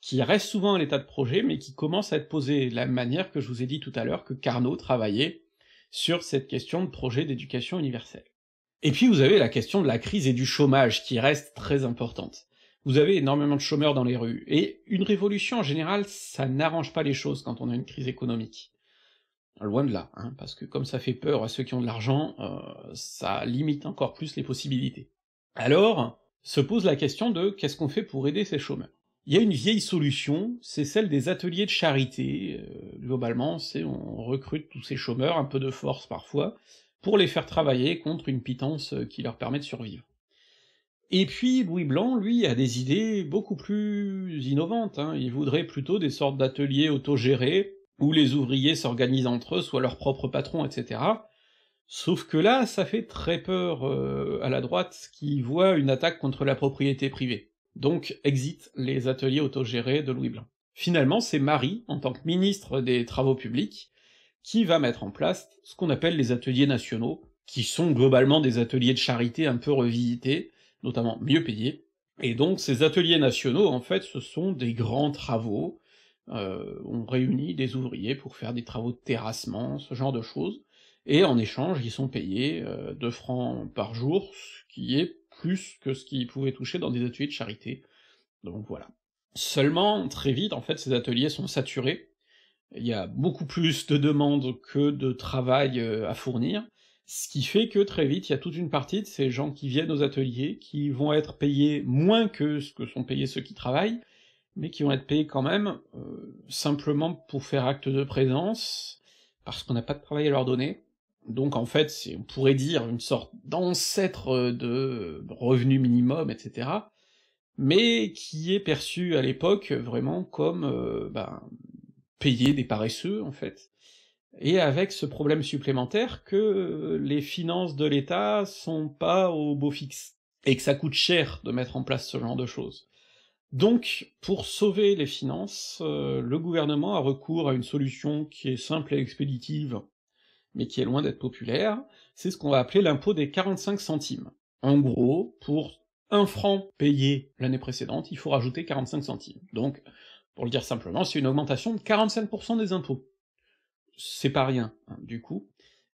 qui restent souvent à l'état de projet, mais qui commencent à être posés de la manière que je vous ai dit tout à l'heure que Carnot travaillait sur cette question de projet d'éducation universelle. Et puis vous avez la question de la crise et du chômage qui reste très importante vous avez énormément de chômeurs dans les rues, et une révolution en général, ça n'arrange pas les choses quand on a une crise économique. Loin de là, hein, parce que comme ça fait peur à ceux qui ont de l'argent, euh, ça limite encore plus les possibilités. Alors, se pose la question de qu'est-ce qu'on fait pour aider ces chômeurs Il y a une vieille solution, c'est celle des ateliers de charité, euh, globalement, c'est on recrute tous ces chômeurs, un peu de force parfois, pour les faire travailler contre une pitance qui leur permet de survivre. Et puis Louis Blanc, lui, a des idées beaucoup plus innovantes, hein. il voudrait plutôt des sortes d'ateliers autogérés, où les ouvriers s'organisent entre eux, soient leurs propres patrons, etc. Sauf que là, ça fait très peur euh, à la droite, qui voit une attaque contre la propriété privée. Donc exit les ateliers autogérés de Louis Blanc. Finalement, c'est Marie, en tant que ministre des Travaux publics, qui va mettre en place ce qu'on appelle les ateliers nationaux, qui sont globalement des ateliers de charité un peu revisités, notamment mieux payés, et donc ces ateliers nationaux, en fait, ce sont des grands travaux, euh, on réunit des ouvriers pour faire des travaux de terrassement, ce genre de choses, et en échange, ils sont payés euh, 2 francs par jour, ce qui est plus que ce qu'ils pouvaient toucher dans des ateliers de charité, donc voilà. Seulement, très vite, en fait, ces ateliers sont saturés, il y a beaucoup plus de demandes que de travail euh, à fournir, ce qui fait que très vite, il y a toute une partie de ces gens qui viennent aux ateliers, qui vont être payés moins que ce que sont payés ceux qui travaillent, mais qui vont être payés quand même, euh, simplement pour faire acte de présence, parce qu'on n'a pas de travail à leur donner. Donc en fait, c'est, on pourrait dire, une sorte d'ancêtre de revenu minimum, etc., mais qui est perçu à l'époque vraiment comme, euh, ben, payé payer des paresseux, en fait et avec ce problème supplémentaire que euh, les finances de l'État sont pas au beau fixe, et que ça coûte cher de mettre en place ce genre de choses. Donc, pour sauver les finances, euh, le gouvernement a recours à une solution qui est simple et expéditive, mais qui est loin d'être populaire, c'est ce qu'on va appeler l'impôt des 45 centimes. En gros, pour un franc payé l'année précédente, il faut rajouter 45 centimes. Donc, pour le dire simplement, c'est une augmentation de 45% des impôts c'est pas rien, hein, du coup,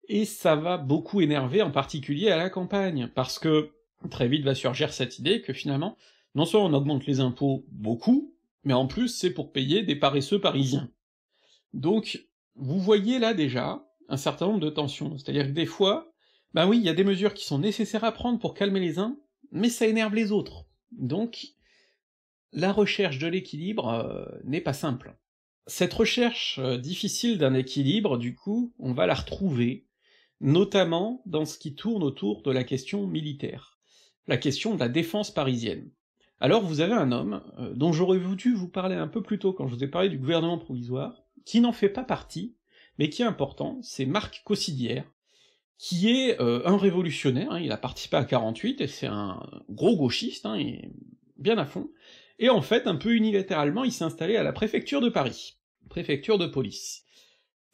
et ça va beaucoup énerver en particulier à la campagne, parce que très vite va surgir cette idée que finalement, non seulement on augmente les impôts beaucoup, mais en plus c'est pour payer des paresseux parisiens. Donc, vous voyez là déjà un certain nombre de tensions, c'est-à-dire que des fois, ben oui, il y a des mesures qui sont nécessaires à prendre pour calmer les uns, mais ça énerve les autres. Donc, la recherche de l'équilibre euh, n'est pas simple. Cette recherche euh, difficile d'un équilibre, du coup, on va la retrouver, notamment dans ce qui tourne autour de la question militaire, la question de la défense parisienne. Alors vous avez un homme, euh, dont j'aurais voulu vous parler un peu plus tôt quand je vous ai parlé du gouvernement provisoire, qui n'en fait pas partie, mais qui est important, c'est Marc Cossidière, qui est euh, un révolutionnaire, hein, il a participé à 48, et c'est un gros gauchiste, hein, il bien à fond, et en fait, un peu unilatéralement, il s'est installé à la préfecture de Paris, préfecture de police.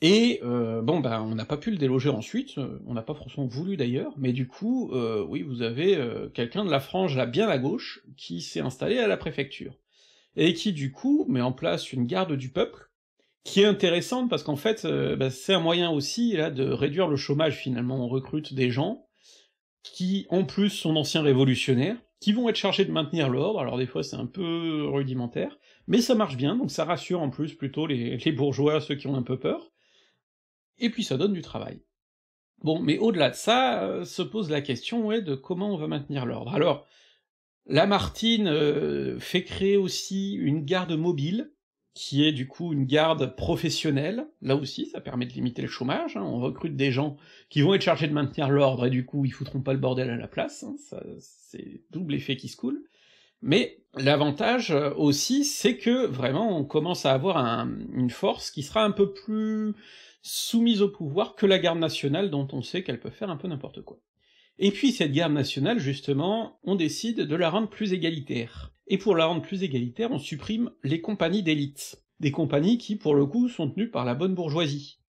Et euh, bon ben on n'a pas pu le déloger ensuite, euh, on n'a pas forcément voulu d'ailleurs, mais du coup, euh, oui, vous avez euh, quelqu'un de la frange là bien à gauche qui s'est installé à la préfecture, et qui du coup met en place une garde du peuple, qui est intéressante parce qu'en fait ben, c'est un moyen aussi là de réduire le chômage finalement, on recrute des gens qui en plus sont anciens révolutionnaires, qui vont être chargés de maintenir l'ordre, alors des fois c'est un peu rudimentaire, mais ça marche bien, donc ça rassure en plus plutôt les, bourgeois, ceux qui ont un peu peur, et puis ça donne du travail. Bon, mais au-delà de ça, euh, se pose la question, ouais, de comment on va maintenir l'ordre. Alors, Lamartine euh, fait créer aussi une garde mobile, qui est du coup une garde professionnelle, là aussi ça permet de limiter le chômage, hein. on recrute des gens qui vont être chargés de maintenir l'ordre et du coup ils foutront pas le bordel à la place, hein. ça, c'est double effet qui se coule. Mais l'avantage euh, aussi c'est que vraiment on commence à avoir une force qui sera un peu plus soumise au pouvoir que la garde nationale dont on sait qu'elle peut faire un peu n'importe quoi. Et puis cette garde nationale justement, on décide de la rendre plus égalitaire, et pour la rendre plus égalitaire, on supprime les compagnies d'élite, des compagnies qui, pour le coup, sont tenues par la bonne bourgeoisie.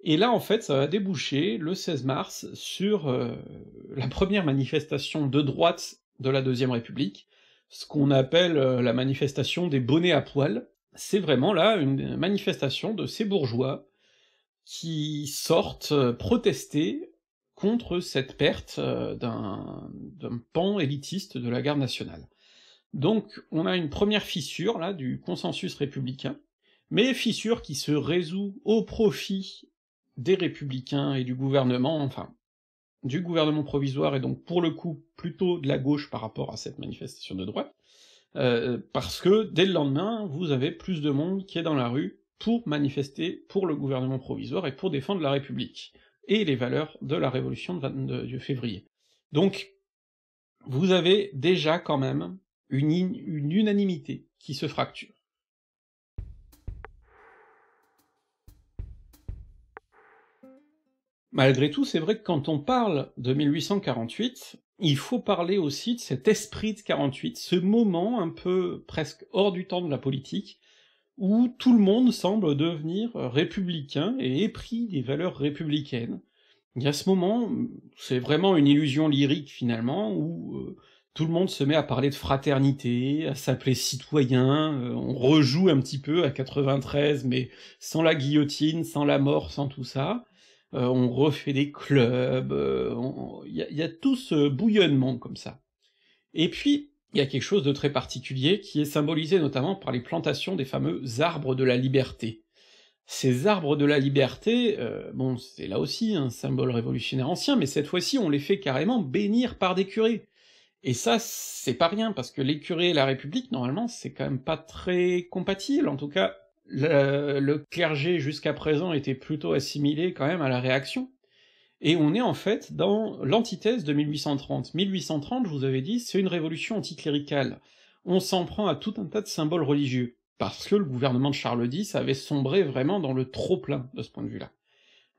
Et là, en fait, ça va déboucher, le 16 mars, sur euh, la première manifestation de droite de la Deuxième République, ce qu'on appelle euh, la manifestation des bonnets à poil. C'est vraiment là une manifestation de ces bourgeois qui sortent euh, protester contre cette perte d'un pan élitiste de la garde nationale. Donc on a une première fissure là du consensus républicain, mais fissure qui se résout au profit des républicains et du gouvernement, enfin du gouvernement provisoire et donc pour le coup plutôt de la gauche par rapport à cette manifestation de droite, euh, parce que dès le lendemain vous avez plus de monde qui est dans la rue pour manifester pour le gouvernement provisoire et pour défendre la République et les valeurs de la révolution de, 22 février. Donc vous avez déjà quand même une, unanimité qui se fracture. Malgré tout, c'est vrai que quand on parle de 1848, il faut parler aussi de cet esprit de 48, ce moment un peu presque hors du temps de la politique, où tout le monde semble devenir républicain et épris des valeurs républicaines. Il à ce moment, c'est vraiment une illusion lyrique finalement, où euh, tout le monde se met à parler de fraternité, à s'appeler citoyen, euh, on rejoue un petit peu à 93, mais sans la guillotine, sans la mort, sans tout ça. Euh, on refait des clubs, euh, il y, y, a tout ce bouillonnement comme ça. Et puis, il y a quelque chose de très particulier qui est symbolisé notamment par les plantations des fameux arbres de la liberté. Ces arbres de la liberté, bon, c'est là aussi un symbole révolutionnaire ancien, mais cette fois-ci on les fait carrément bénir par des curés. Et ça, c'est pas rien, parce que les curés et la République, normalement, c'est quand même pas très compatible, en tout cas, le, le clergé jusqu'à présent était plutôt assimilé quand même à la réaction, et on est en fait dans l'antithèse de 1830. 1830, je vous avais dit, c'est une révolution anticléricale. On s'en prend à tout un tas de symboles religieux, parce que le gouvernement de Charles X avait sombré vraiment dans le trop-plein de ce point de vue-là.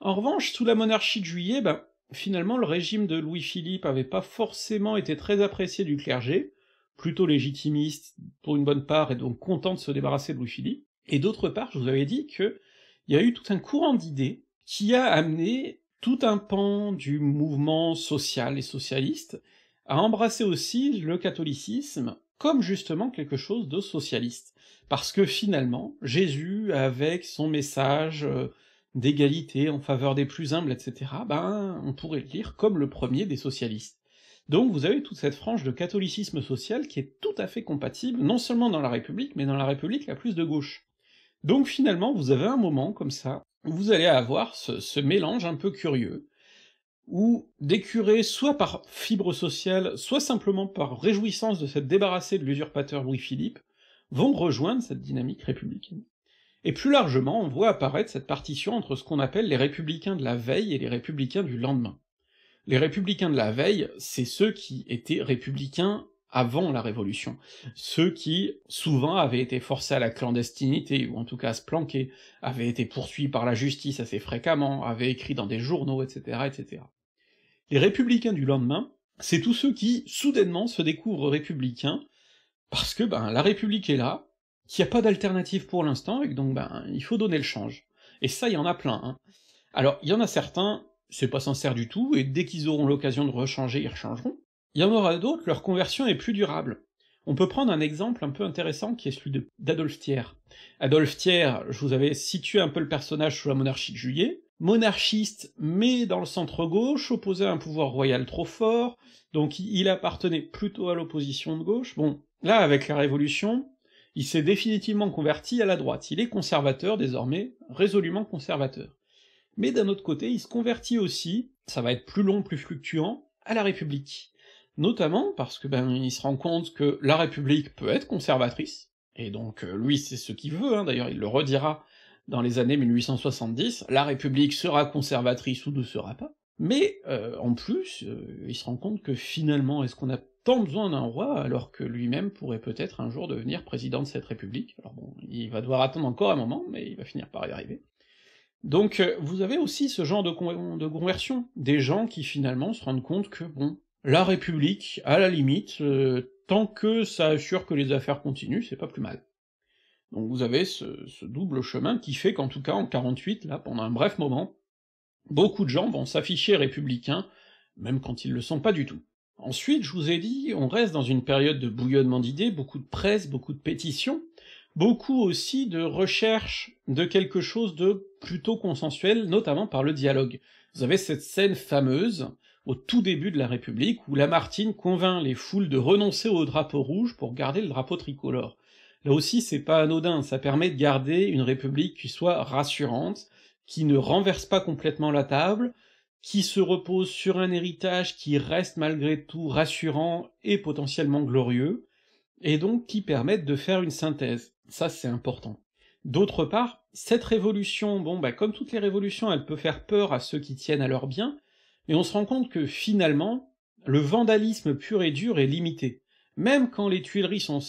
En revanche, sous la monarchie de Juillet, ben, Finalement, le régime de Louis-Philippe avait pas forcément été très apprécié du clergé, plutôt légitimiste pour une bonne part et donc content de se débarrasser de Louis-Philippe, et d'autre part, je vous avais dit que y a eu tout un courant d'idées qui a amené tout un pan du mouvement social et socialiste à embrasser aussi le catholicisme comme justement quelque chose de socialiste. Parce que finalement, Jésus, avec son message euh, d'égalité en faveur des plus humbles, etc., ben on pourrait le lire comme le premier des socialistes. Donc vous avez toute cette frange de catholicisme social qui est tout à fait compatible, non seulement dans la République, mais dans la République la plus de gauche. Donc finalement vous avez un moment comme ça, où vous allez avoir ce, mélange un peu curieux, où des curés, soit par fibre sociale, soit simplement par réjouissance de s'être débarrassés de l'usurpateur Louis-Philippe, vont rejoindre cette dynamique républicaine. Et plus largement, on voit apparaître cette partition entre ce qu'on appelle les républicains de la veille et les républicains du lendemain. Les républicains de la veille, c'est ceux qui étaient républicains avant la Révolution, ceux qui, souvent, avaient été forcés à la clandestinité, ou en tout cas à se planquer, avaient été poursuivis par la justice assez fréquemment, avaient écrit dans des journaux, etc., etc. Les républicains du lendemain, c'est tous ceux qui, soudainement, se découvrent républicains, parce que ben la République est là, qu'il n'y a pas d'alternative pour l'instant et donc ben, il faut donner le change. Et ça, il y en a plein. Hein. Alors, il y en a certains, c'est pas sincère du tout, et dès qu'ils auront l'occasion de rechanger, ils rechangeront. Il y en aura d'autres, leur conversion est plus durable. On peut prendre un exemple un peu intéressant qui est celui d'Adolphe Thiers. Adolphe Thiers, je vous avais situé un peu le personnage sous la monarchie de Juillet, monarchiste mais dans le centre-gauche, opposé à un pouvoir royal trop fort, donc il appartenait plutôt à l'opposition de gauche. Bon, là, avec la Révolution, il s'est définitivement converti à la droite, il est conservateur désormais, résolument conservateur. Mais d'un autre côté, il se convertit aussi, ça va être plus long, plus fluctuant, à la République. Notamment parce que ben il se rend compte que la République peut être conservatrice, et donc euh, lui c'est ce qu'il veut, hein. d'ailleurs il le redira dans les années 1870, la République sera conservatrice ou ne sera pas, mais euh, en plus, euh, il se rend compte que finalement, est-ce qu'on a tant besoin d'un roi alors que lui-même pourrait peut-être un jour devenir président de cette république, alors bon, il va devoir attendre encore un moment, mais il va finir par y arriver. Donc euh, vous avez aussi ce genre de, conversion, des gens qui finalement se rendent compte que, bon, la république, à la limite, euh, tant que ça assure que les affaires continuent, c'est pas plus mal. Donc vous avez ce, ce double chemin qui fait qu'en tout cas en 48, là, pendant un bref moment, beaucoup de gens vont s'afficher républicains, même quand ils le sont pas du tout. Ensuite, je vous ai dit, on reste dans une période de bouillonnement d'idées, beaucoup de presse, beaucoup de pétitions, beaucoup aussi de recherche de quelque chose de plutôt consensuel, notamment par le dialogue. Vous avez cette scène fameuse, au tout début de la République, où Lamartine convainc les foules de renoncer au drapeau rouge pour garder le drapeau tricolore. Là aussi, c'est pas anodin, ça permet de garder une République qui soit rassurante, qui ne renverse pas complètement la table, qui se repose sur un héritage qui reste malgré tout rassurant et potentiellement glorieux, et donc qui permettent de faire une synthèse. Ça, c'est important. D'autre part, cette révolution, bon bah comme toutes les révolutions, elle peut faire peur à ceux qui tiennent à leur bien, mais on se rend compte que finalement, le vandalisme pur et dur est limité. Même quand les Tuileries sont,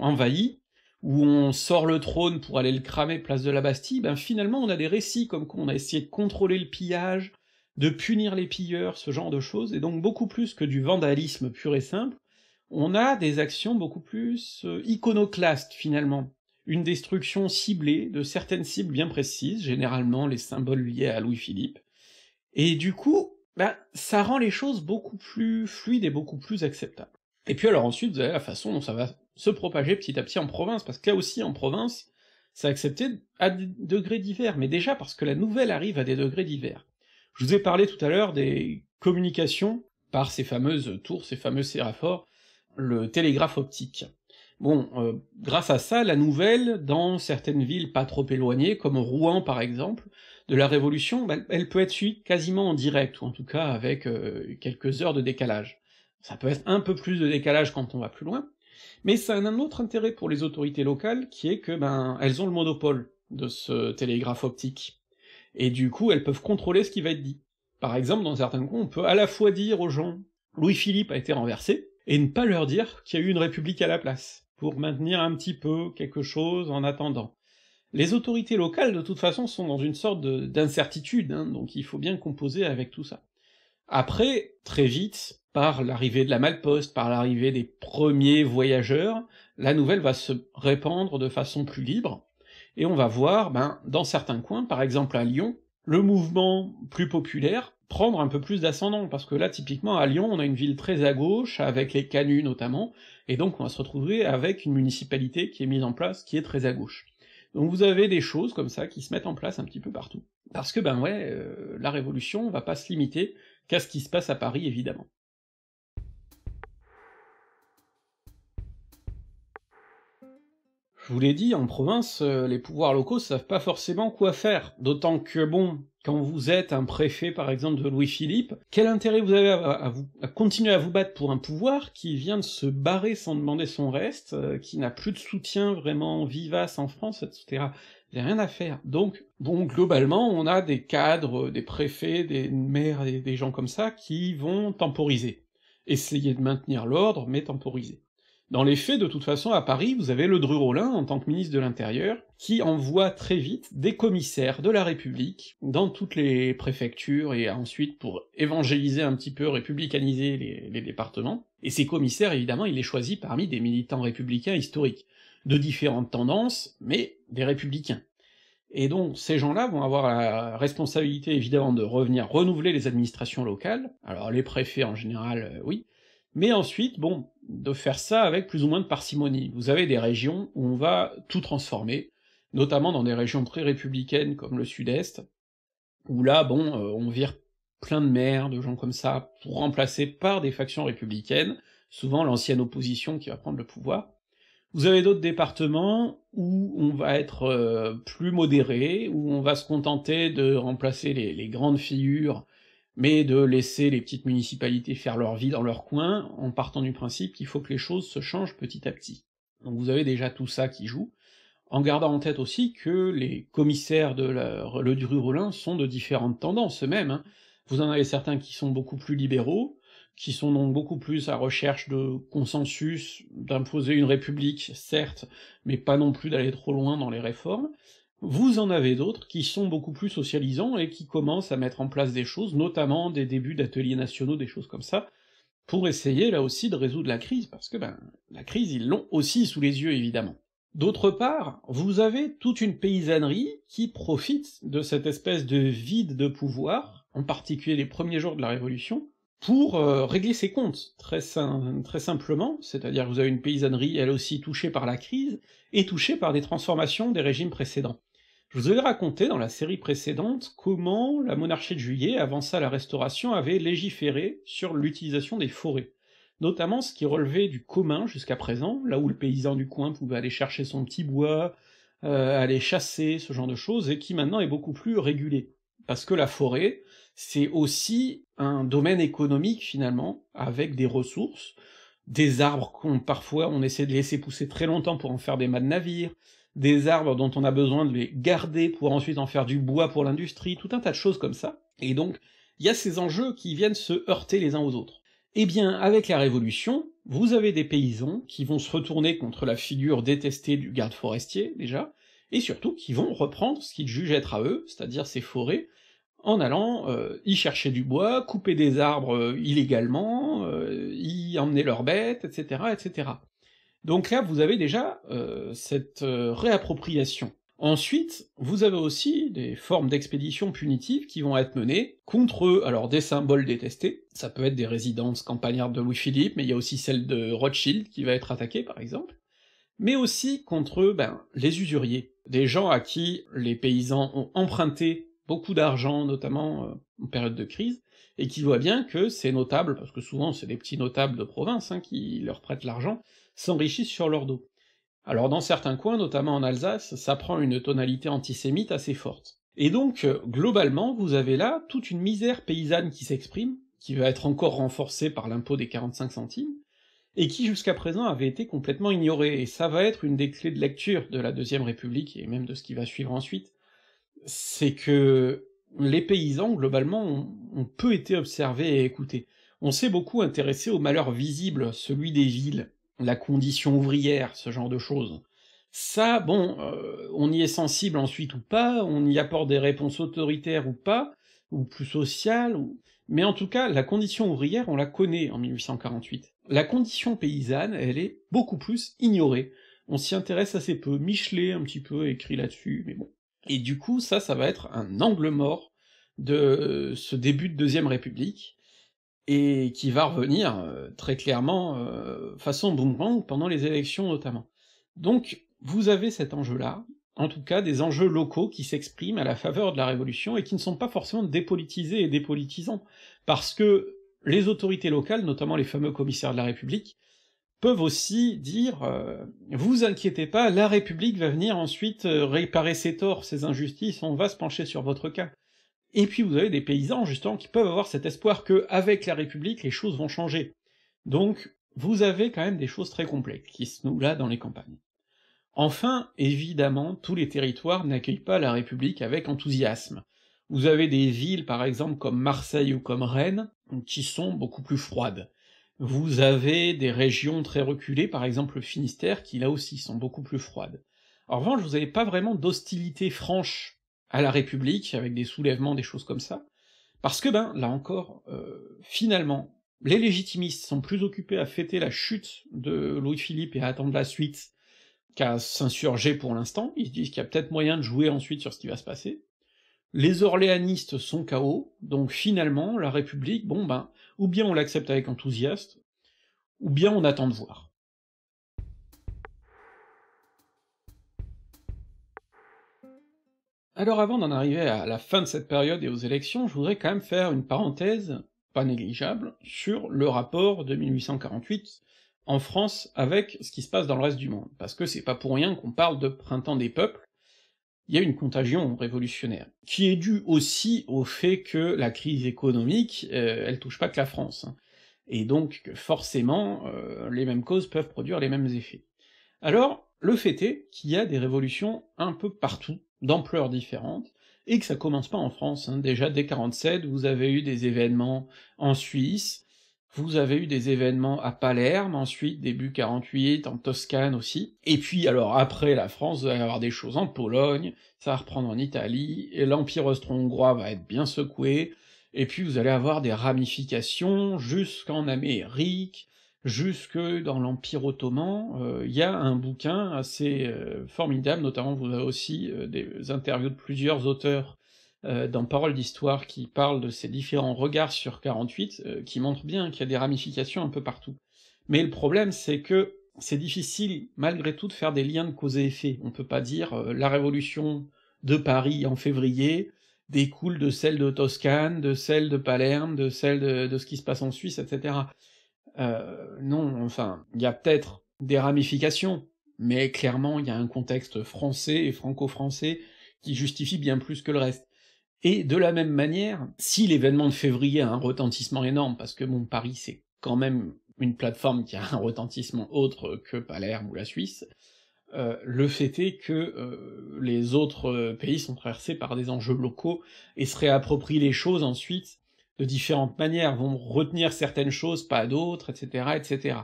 envahies, ou on sort le trône pour aller le cramer place de la Bastille, ben finalement on a des récits comme qu'on a essayé de contrôler le pillage, de punir les pilleurs, ce genre de choses, et donc beaucoup plus que du vandalisme pur et simple, on a des actions beaucoup plus euh, iconoclastes finalement, une destruction ciblée de certaines cibles bien précises, généralement les symboles liés à Louis-Philippe, et du coup, ben, ça rend les choses beaucoup plus fluides et beaucoup plus acceptables. Et puis alors ensuite, vous avez la façon dont ça va se propager petit à petit en province, parce que là aussi en province, c'est accepté à des degrés divers, mais déjà parce que la nouvelle arrive à des degrés divers. Je vous ai parlé tout à l'heure des communications par ces fameuses tours, ces fameux séraphores, le télégraphe optique. Bon, euh, grâce à ça, la nouvelle, dans certaines villes pas trop éloignées, comme Rouen par exemple, de la Révolution, ben, elle peut être suivie quasiment en direct, ou en tout cas avec euh, quelques heures de décalage. Ça peut être un peu plus de décalage quand on va plus loin, mais ça a un autre intérêt pour les autorités locales, qui est que ben elles ont le monopole de ce télégraphe optique et du coup elles peuvent contrôler ce qui va être dit. Par exemple, dans certains coins, on peut à la fois dire aux gens Louis-Philippe a été renversé, et ne pas leur dire qu'il y a eu une république à la place, pour maintenir un petit peu quelque chose en attendant. Les autorités locales, de toute façon, sont dans une sorte d'incertitude, hein, donc il faut bien composer avec tout ça. Après, très vite, par l'arrivée de la malposte, par l'arrivée des premiers voyageurs, la nouvelle va se répandre de façon plus libre, et on va voir, ben, dans certains coins, par exemple à Lyon, le mouvement plus populaire prendre un peu plus d'ascendant, parce que là, typiquement, à Lyon, on a une ville très à gauche, avec les canuts notamment, et donc on va se retrouver avec une municipalité qui est mise en place, qui est très à gauche. Donc vous avez des choses comme ça qui se mettent en place un petit peu partout. Parce que ben ouais, euh, la révolution va pas se limiter qu'à ce qui se passe à Paris, évidemment. Je vous l'ai dit, en province, euh, les pouvoirs locaux savent pas forcément quoi faire, d'autant que bon, quand vous êtes un préfet par exemple de Louis-Philippe, quel intérêt vous avez à, vous, à, continuer à vous battre pour un pouvoir qui vient de se barrer sans demander son reste, euh, qui n'a plus de soutien vraiment vivace en France, etc. Il rien à faire. Donc, bon, globalement, on a des cadres, des préfets, des maires, des gens comme ça qui vont temporiser. Essayer de maintenir l'ordre, mais temporiser. Dans les faits, de toute façon, à Paris, vous avez le Rollin, en tant que ministre de l'Intérieur, qui envoie très vite des commissaires de la République dans toutes les préfectures, et ensuite pour évangéliser un petit peu, républicaniser les, départements, et ces commissaires, évidemment, il les choisi parmi des militants républicains historiques, de différentes tendances, mais des républicains. Et donc ces gens-là vont avoir la responsabilité évidemment de revenir renouveler les administrations locales, alors les préfets en général, euh, oui, mais ensuite, bon, de faire ça avec plus ou moins de parcimonie. Vous avez des régions où on va tout transformer, notamment dans des régions pré-républicaines comme le Sud-Est, où là, bon, euh, on vire plein de maires, de gens comme ça, pour remplacer par des factions républicaines, souvent l'ancienne opposition qui va prendre le pouvoir. Vous avez d'autres départements où on va être euh, plus modéré, où on va se contenter de remplacer les grandes figures mais de laisser les petites municipalités faire leur vie dans leur coin, en partant du principe qu'il faut que les choses se changent petit à petit. Donc vous avez déjà tout ça qui joue, en gardant en tête aussi que les commissaires de la, le du sont de différentes tendances eux-mêmes, hein. vous en avez certains qui sont beaucoup plus libéraux, qui sont donc beaucoup plus à recherche de consensus, d'imposer une république, certes, mais pas non plus d'aller trop loin dans les réformes, vous en avez d'autres qui sont beaucoup plus socialisants et qui commencent à mettre en place des choses, notamment des débuts d'ateliers nationaux, des choses comme ça, pour essayer là aussi de résoudre la crise, parce que ben, la crise, ils l'ont aussi sous les yeux évidemment. D'autre part, vous avez toute une paysannerie qui profite de cette espèce de vide de pouvoir, en particulier les premiers jours de la Révolution, pour euh, régler ses comptes, très, très simplement, c'est-à-dire vous avez une paysannerie elle aussi touchée par la crise, et touchée par des transformations des régimes précédents. Je vous avais raconté dans la série précédente comment la monarchie de juillet, avant ça la Restauration, avait légiféré sur l'utilisation des forêts, notamment ce qui relevait du commun jusqu'à présent, là où le paysan du coin pouvait aller chercher son petit bois, euh, aller chasser, ce genre de choses, et qui maintenant est beaucoup plus régulé. Parce que la forêt, c'est aussi un domaine économique finalement, avec des ressources, des arbres qu'on parfois on essaie de laisser pousser très longtemps pour en faire des mâts de navire, des arbres dont on a besoin de les garder pour ensuite en faire du bois pour l'industrie, tout un tas de choses comme ça, et donc il y a ces enjeux qui viennent se heurter les uns aux autres. Eh bien, avec la Révolution, vous avez des paysans qui vont se retourner contre la figure détestée du garde forestier, déjà, et surtout qui vont reprendre ce qu'ils jugent être à eux, c'est-à-dire ces forêts, en allant euh, y chercher du bois, couper des arbres euh, illégalement, euh, y emmener leurs bêtes, etc., etc. Donc là, vous avez déjà euh, cette euh, réappropriation. Ensuite, vous avez aussi des formes d'expéditions punitives qui vont être menées contre, eux. alors des symboles détestés, ça peut être des résidences campagnardes de Louis-Philippe, mais il y a aussi celle de Rothschild qui va être attaquée par exemple, mais aussi contre, eux, ben, les usuriers, des gens à qui les paysans ont emprunté beaucoup d'argent, notamment euh, en période de crise, et qui voient bien que ces notables, parce que souvent c'est des petits notables de province hein, qui leur prêtent l'argent, s'enrichissent sur leur dos. Alors dans certains coins, notamment en Alsace, ça prend une tonalité antisémite assez forte. Et donc, euh, globalement, vous avez là toute une misère paysanne qui s'exprime, qui va être encore renforcée par l'impôt des 45 centimes, et qui jusqu'à présent avait été complètement ignorée, et ça va être une des clés de lecture de la Deuxième République, et même de ce qui va suivre ensuite, c'est que les paysans, globalement, ont, peu été observés et écoutés. On s'est beaucoup intéressé au malheur visible, celui des villes, la condition ouvrière, ce genre de choses. Ça, bon, euh, on y est sensible ensuite ou pas, on y apporte des réponses autoritaires ou pas, ou plus sociales, ou... mais en tout cas, la condition ouvrière, on la connaît en 1848. La condition paysanne, elle est beaucoup plus ignorée. On s'y intéresse assez peu, Michelet un petit peu écrit là-dessus, mais bon. Et du coup, ça, ça va être un angle mort de ce début de Deuxième République, et qui va revenir euh, très clairement euh, façon boomerang pendant les élections notamment. Donc vous avez cet enjeu-là, en tout cas des enjeux locaux qui s'expriment à la faveur de la révolution et qui ne sont pas forcément dépolitisés et dépolitisants, parce que les autorités locales, notamment les fameux commissaires de la République, peuvent aussi dire euh, vous inquiétez pas, la République va venir ensuite réparer ses torts, ses injustices, on va se pencher sur votre cas. Et puis vous avez des paysans justement qui peuvent avoir cet espoir que avec la République les choses vont changer. Donc vous avez quand même des choses très complexes qui se nouent là dans les campagnes. Enfin, évidemment, tous les territoires n'accueillent pas la République avec enthousiasme. Vous avez des villes, par exemple, comme Marseille ou comme Rennes, qui sont beaucoup plus froides. Vous avez des régions très reculées, par exemple le Finistère, qui là aussi sont beaucoup plus froides. En revanche, vous n'avez pas vraiment d'hostilité franche à la République, avec des soulèvements, des choses comme ça, parce que ben, là encore, euh, finalement, les légitimistes sont plus occupés à fêter la chute de Louis-Philippe et à attendre la suite qu'à s'insurger pour l'instant, ils se disent qu'il y a peut-être moyen de jouer ensuite sur ce qui va se passer. Les orléanistes sont KO, donc finalement, la République, bon ben, ou bien on l'accepte avec enthousiasme, ou bien on attend de voir. Alors avant d'en arriver à la fin de cette période et aux élections, je voudrais quand même faire une parenthèse, pas négligeable, sur le rapport de 1848 en France avec ce qui se passe dans le reste du monde, parce que c'est pas pour rien qu'on parle de printemps des peuples, il y a une contagion révolutionnaire, qui est due aussi au fait que la crise économique, euh, elle touche pas que la France, hein. et donc que forcément euh, les mêmes causes peuvent produire les mêmes effets. Alors, le fait est qu'il y a des révolutions un peu partout d'ampleur différente, et que ça commence pas en France. Hein. Déjà dès 47, vous avez eu des événements en Suisse, vous avez eu des événements à Palerme, ensuite début 48, en Toscane aussi, et puis alors après la France, vous allez avoir des choses en Pologne, ça va reprendre en Italie, et l'Empire austro-hongrois va être bien secoué, et puis vous allez avoir des ramifications jusqu'en Amérique, jusque dans l'Empire ottoman, il euh, y a un bouquin assez euh, formidable, notamment vous avez aussi euh, des interviews de plusieurs auteurs dans Paroles d'Histoire qui parlent de ces différents regards sur 48, qui montrent bien qu'il y a des ramifications un peu partout. Mais le problème, c'est que c'est difficile, malgré tout, de faire des liens de cause et effet. On peut pas dire la révolution de Paris en février découle de celle de Toscane, de celle de Palerme, de celle de ce qui se passe en Suisse, etc. Euh, non, enfin, il y a peut-être des ramifications, mais clairement, il y a un contexte français et franco-français qui justifie bien plus que le reste. Et de la même manière, si l'événement de février a un retentissement énorme, parce que mon Paris c'est quand même une plateforme qui a un retentissement autre que Palerme ou la Suisse, euh, le fait est que euh, les autres pays sont traversés par des enjeux locaux et se réapproprient les choses ensuite de différentes manières, vont retenir certaines choses, pas d'autres, etc., etc.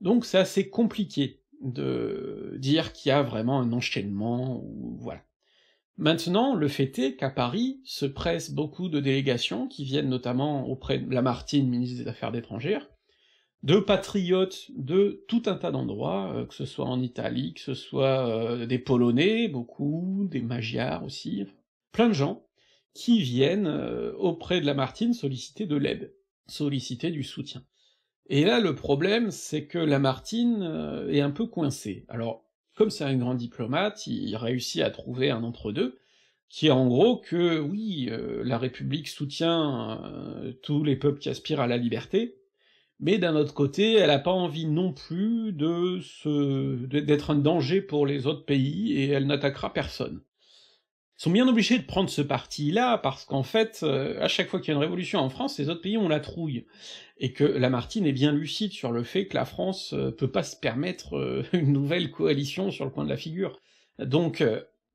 Donc c'est assez compliqué de dire qu'il y a vraiment un enchaînement, ou voilà. Maintenant, le fait est qu'à Paris se pressent beaucoup de délégations, qui viennent notamment auprès de Lamartine, ministre des Affaires étrangères, de patriotes de tout un tas d'endroits, euh, que ce soit en Italie, que ce soit euh, des Polonais, beaucoup, des Magyars aussi, plein de gens, qui viennent euh, auprès de Lamartine solliciter de l'aide, solliciter du soutien. Et là, le problème, c'est que Lamartine euh, est un peu coincée. Alors, comme c'est un grand diplomate, il réussit à trouver un entre-deux, qui est en gros que, oui, euh, la République soutient tous les peuples qui aspirent à la liberté, mais d'un autre côté, elle n'a pas envie non plus de se... d'être un danger pour les autres pays, et elle n'attaquera personne sont bien obligés de prendre ce parti-là, parce qu'en fait, euh, à chaque fois qu'il y a une révolution en France, les autres pays ont la trouille, et que Lamartine est bien lucide sur le fait que la France euh, peut pas se permettre euh, une nouvelle coalition sur le coin de la figure. Donc,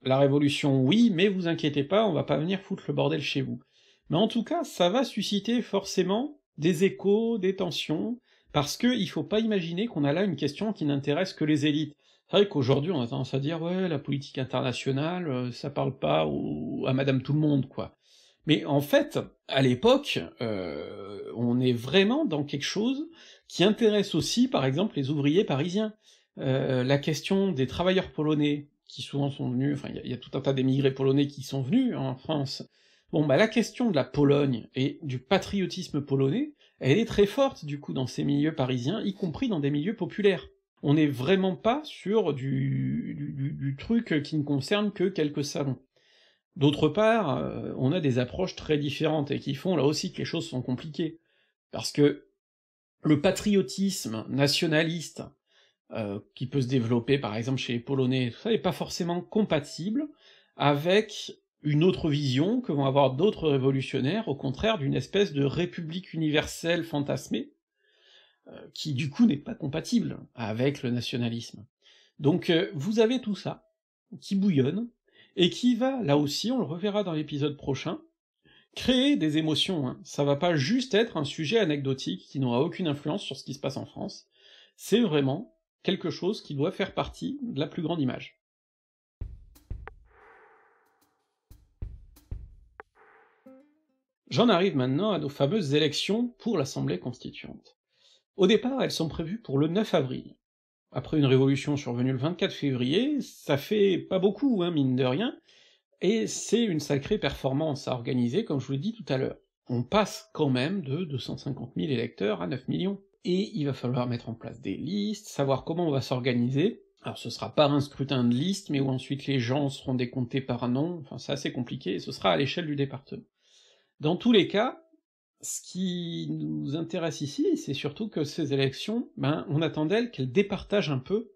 la révolution, oui, mais vous inquiétez pas, on va pas venir foutre le bordel chez vous. Mais en tout cas, ça va susciter forcément des échos, des tensions, parce qu'il faut pas imaginer qu'on a là une question qui n'intéresse que les élites. C'est vrai qu'aujourd'hui, on a tendance à dire, ouais, la politique internationale, euh, ça parle pas à Madame Tout le Monde, quoi. Mais en fait, à l'époque, euh, on est vraiment dans quelque chose qui intéresse aussi, par exemple, les ouvriers parisiens. Euh, la question des travailleurs polonais, qui souvent sont venus, enfin, il y, y, a tout un tas d'émigrés polonais qui sont venus en France. Bon, bah la question de la Pologne et du patriotisme polonais, elle est très forte, du coup, dans ces milieux parisiens, y compris dans des milieux populaires on n'est vraiment pas sur du, truc qui ne concerne que quelques salons. D'autre part, euh, on a des approches très différentes et qui font là aussi que les choses sont compliquées, parce que le patriotisme nationaliste euh, qui peut se développer par exemple chez les Polonais, ça n'est pas forcément compatible avec une autre vision que vont avoir d'autres révolutionnaires, au contraire d'une espèce de république universelle fantasmée, euh, qui du coup n'est pas compatible avec le nationalisme. Donc euh, vous avez tout ça, qui bouillonne, et qui va, là aussi, on le reverra dans l'épisode prochain, créer des émotions, hein. ça va pas juste être un sujet anecdotique qui n'aura aucune influence sur ce qui se passe en France, c'est vraiment quelque chose qui doit faire partie de la plus grande image. J'en arrive maintenant à nos fameuses élections pour l'Assemblée constituante. Au départ, elles sont prévues pour le 9 avril. Après une révolution survenue le 24 février, ça fait pas beaucoup, hein, mine de rien, et c'est une sacrée performance à organiser, comme je vous l'ai dit tout à l'heure. On passe quand même de 250 000 électeurs à 9 millions, et il va falloir mettre en place des listes, savoir comment on va s'organiser, alors ce sera pas un scrutin de liste, mais où ensuite les gens seront décomptés par un nom, enfin c'est assez compliqué, et ce sera à l'échelle du département. Dans tous les cas, ce qui nous intéresse ici, c'est surtout que ces élections, ben, on attend d'elles qu'elles départagent un peu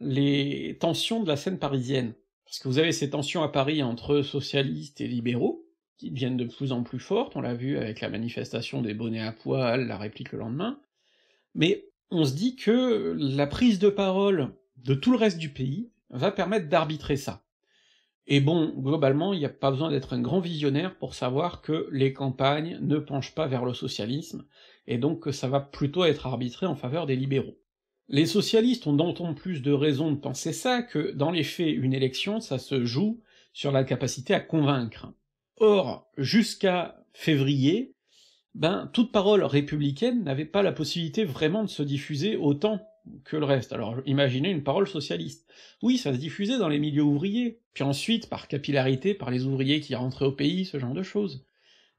les tensions de la scène parisienne. Parce que vous avez ces tensions à Paris entre socialistes et libéraux, qui deviennent de plus en plus fortes, on l'a vu avec la manifestation des bonnets à poil, la réplique le lendemain, mais on se dit que la prise de parole de tout le reste du pays va permettre d'arbitrer ça. Et bon, globalement, il n'y a pas besoin d'être un grand visionnaire pour savoir que les campagnes ne penchent pas vers le socialisme, et donc que ça va plutôt être arbitré en faveur des libéraux. Les socialistes ont d'autant plus de raisons de penser ça que, dans les faits, une élection, ça se joue sur la capacité à convaincre. Or, jusqu'à février, ben, toute parole républicaine n'avait pas la possibilité vraiment de se diffuser autant que le reste. Alors imaginez une parole socialiste. Oui, ça se diffusait dans les milieux ouvriers, puis ensuite par capillarité par les ouvriers qui rentraient au pays, ce genre de choses.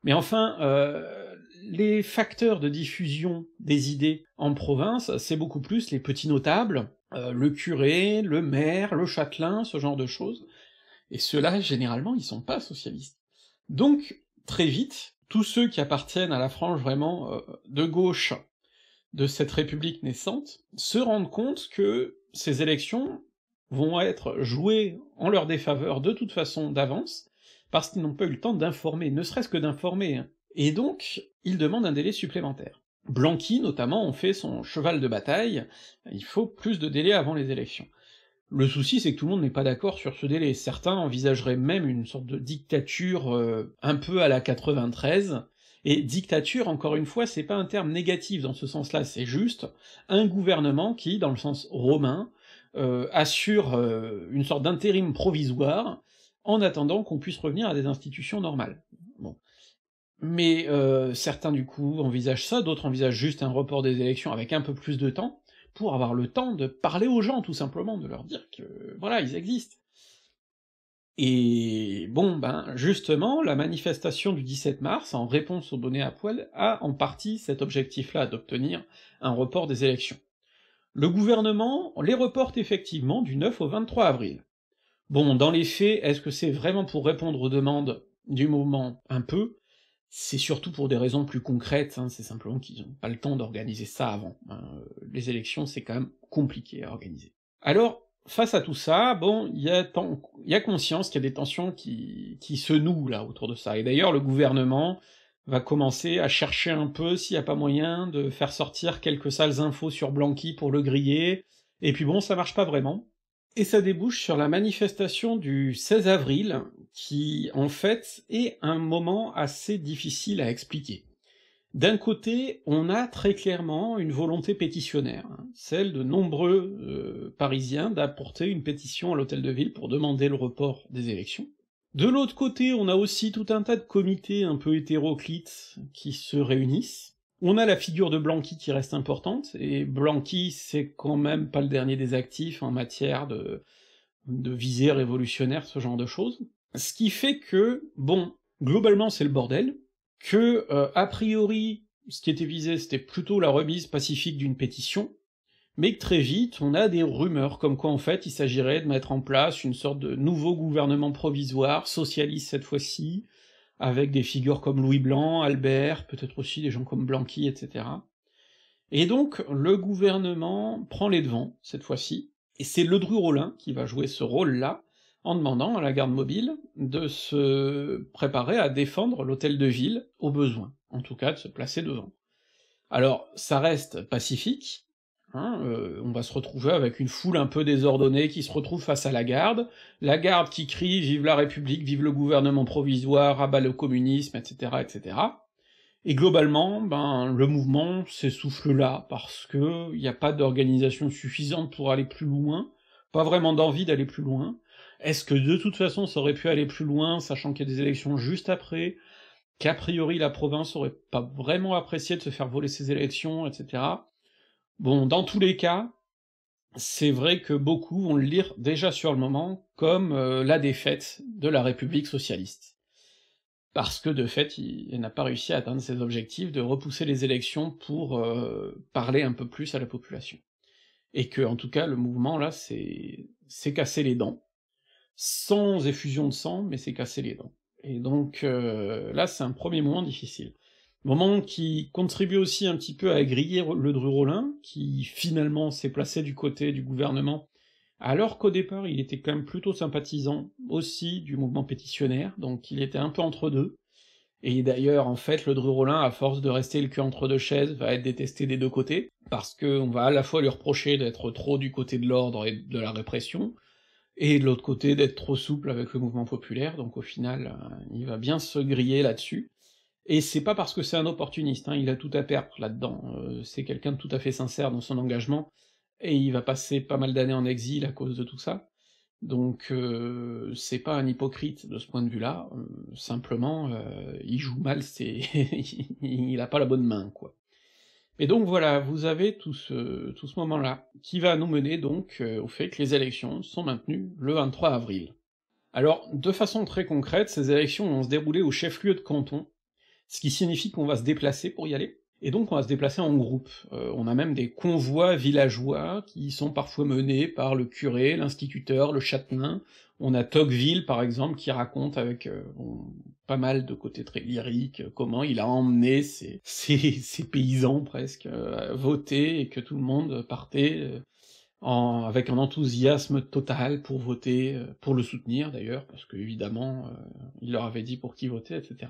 Mais enfin, euh, les facteurs de diffusion des idées en province, c'est beaucoup plus les petits notables, euh, le curé, le maire, le châtelain, ce genre de choses, et ceux-là, généralement, ils sont pas socialistes. Donc, très vite, tous ceux qui appartiennent à la frange vraiment euh, de gauche de cette république naissante se rendent compte que ces élections vont être jouées en leur défaveur de toute façon d'avance, parce qu'ils n'ont pas eu le temps d'informer, ne serait-ce que d'informer, hein. et donc ils demandent un délai supplémentaire. Blanqui, notamment, en fait son cheval de bataille, il faut plus de délai avant les élections. Le souci, c'est que tout le monde n'est pas d'accord sur ce délai, certains envisageraient même une sorte de dictature euh, un peu à la 93, et dictature, encore une fois, c'est pas un terme négatif dans ce sens-là, c'est juste un gouvernement qui, dans le sens romain, euh, assure euh, une sorte d'intérim provisoire en attendant qu'on puisse revenir à des institutions normales. Bon. Mais euh, certains du coup envisagent ça, d'autres envisagent juste un report des élections avec un peu plus de temps, pour avoir le temps de parler aux gens, tout simplement, de leur dire que voilà, ils existent. Et bon, ben justement, la manifestation du 17 mars, en réponse aux données à poil, a en partie cet objectif-là d'obtenir un report des élections. Le gouvernement les reporte effectivement du 9 au 23 avril. Bon, dans les faits, est-ce que c'est vraiment pour répondre aux demandes du mouvement Un peu. C'est surtout pour des raisons plus concrètes, hein, c'est simplement qu'ils n'ont pas le temps d'organiser ça avant. Hein. Les élections, c'est quand même compliqué à organiser. Alors, face à tout ça, bon, il y, a conscience qu'il y a des tensions qui, qui, se nouent là autour de ça. Et d'ailleurs, le gouvernement va commencer à chercher un peu s'il n'y a pas moyen de faire sortir quelques sales infos sur Blanqui pour le griller, et puis bon, ça marche pas vraiment. Et ça débouche sur la manifestation du 16 avril, qui en fait est un moment assez difficile à expliquer. D'un côté, on a très clairement une volonté pétitionnaire, hein, celle de nombreux euh, Parisiens d'apporter une pétition à l'hôtel de ville pour demander le report des élections. De l'autre côté, on a aussi tout un tas de comités un peu hétéroclites qui se réunissent. On a la figure de Blanqui qui reste importante, et Blanqui c'est quand même pas le dernier des actifs en matière de, de visée révolutionnaire, ce genre de choses. Ce qui fait que, bon, globalement c'est le bordel, que, euh, a priori, ce qui était visé, c'était plutôt la remise pacifique d'une pétition, mais que très vite, on a des rumeurs comme quoi en fait il s'agirait de mettre en place une sorte de nouveau gouvernement provisoire, socialiste cette fois-ci, avec des figures comme Louis Blanc, Albert, peut-être aussi des gens comme Blanqui, etc. Et donc le gouvernement prend les devants cette fois-ci, et c'est Ledru Rollin qui va jouer ce rôle-là, en demandant à la garde mobile de se préparer à défendre l'hôtel de ville au besoin, en tout cas de se placer devant. Alors ça reste pacifique, hein, euh, on va se retrouver avec une foule un peu désordonnée qui se retrouve face à la garde, la garde qui crie Vive la République, vive le gouvernement provisoire, abat le communisme, etc. etc. Et globalement, ben le mouvement s'essouffle là, parce que n'y a pas d'organisation suffisante pour aller plus loin, pas vraiment d'envie d'aller plus loin, est-ce que de toute façon ça aurait pu aller plus loin, sachant qu'il y a des élections juste après, qu'a priori la province aurait pas vraiment apprécié de se faire voler ses élections, etc. Bon, dans tous les cas, c'est vrai que beaucoup vont le lire déjà sur le moment comme euh, la défaite de la République socialiste. Parce que de fait, il, n'a pas réussi à atteindre ses objectifs de repousser les élections pour euh, parler un peu plus à la population. Et que, en tout cas, le mouvement là, c'est cassé les dents sans effusion de sang, mais c'est cassé les dents. Et donc euh, là, c'est un premier moment difficile. Moment qui contribue aussi un petit peu à griller le Drurolin, qui finalement s'est placé du côté du gouvernement, alors qu'au départ il était quand même plutôt sympathisant aussi du mouvement pétitionnaire, donc il était un peu entre deux. Et d'ailleurs, en fait, le Drurolin, à force de rester le cul entre deux chaises, va être détesté des deux côtés, parce qu'on va à la fois lui reprocher d'être trop du côté de l'ordre et de la répression, et de l'autre côté d'être trop souple avec le mouvement populaire, donc au final, euh, il va bien se griller là-dessus. Et c'est pas parce que c'est un opportuniste, hein, il a tout à perdre là-dedans, euh, c'est quelqu'un de tout à fait sincère dans son engagement, et il va passer pas mal d'années en exil à cause de tout ça. Donc euh, c'est pas un hypocrite de ce point de vue-là, simplement il joue mal, c'est il a pas la bonne main, quoi. Et donc voilà, vous avez tout ce, tout ce moment-là, qui va nous mener donc euh, au fait que les élections sont maintenues le 23 avril. Alors, de façon très concrète, ces élections vont se dérouler au chef-lieu de canton, ce qui signifie qu'on va se déplacer pour y aller, et donc on va se déplacer en groupe. Euh, on a même des convois villageois qui sont parfois menés par le curé, l'instituteur, le châtelain. On a Tocqueville par exemple qui raconte avec euh, pas mal de côté très lyrique euh, comment il a emmené ses, paysans presque à voter et que tout le monde partait avec un enthousiasme total pour voter, pour le soutenir d'ailleurs, parce que évidemment il leur avait dit pour qui voter, etc.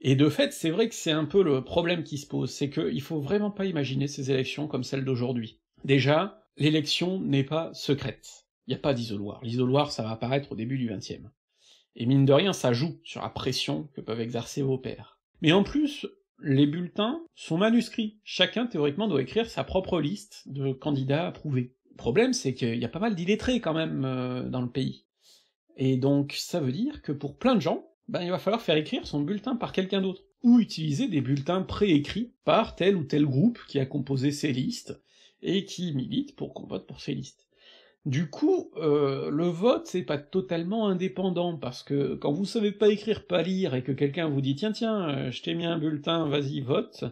Et de fait, c'est vrai que c'est un peu le problème qui se pose, c'est qu'il faut vraiment pas imaginer ces élections comme celles d'aujourd'hui. Déjà, l'élection n'est pas secrète. Il n'y a pas d'isoloir. L'isoloir, ça va apparaître au début du XXe. Et mine de rien, ça joue sur la pression que peuvent exercer vos pairs. Mais en plus, les bulletins sont manuscrits. Chacun, théoriquement, doit écrire sa propre liste de candidats approuvés. Le problème, c'est qu'il y a pas mal d'illettrés, quand même, euh, dans le pays. Et donc, ça veut dire que pour plein de gens, ben il va falloir faire écrire son bulletin par quelqu'un d'autre, ou utiliser des bulletins préécrits par tel ou tel groupe qui a composé ces listes, et qui milite pour qu'on vote pour ces listes. Du coup, euh, le vote, c'est pas totalement indépendant, parce que quand vous savez pas écrire, pas lire, et que quelqu'un vous dit « Tiens, tiens, euh, je t'ai mis un bulletin, vas-y, vote,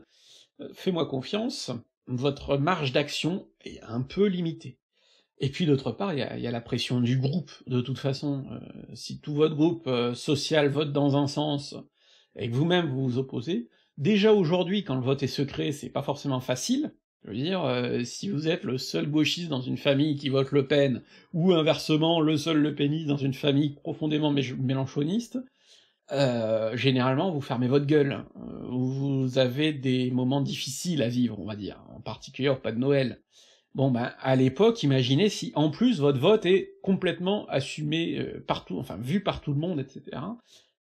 euh, fais-moi confiance », votre marge d'action est un peu limitée. Et puis d'autre part, il y a, la pression du groupe, de toute façon. Euh, si tout votre groupe euh, social vote dans un sens, et que vous-même vous vous opposez, déjà aujourd'hui, quand le vote est secret, c'est pas forcément facile. Je veux dire, euh, si vous êtes le seul gauchiste dans une famille qui vote Le Pen, ou inversement, le seul Le Peniste dans une famille profondément mélanchoniste, généralement vous fermez votre gueule. vous avez des moments difficiles à vivre, on va dire, en particulier au pas de Noël. Bon ben à l'époque, imaginez si en plus votre vote est complètement assumé euh, partout, enfin vu par tout le monde, etc.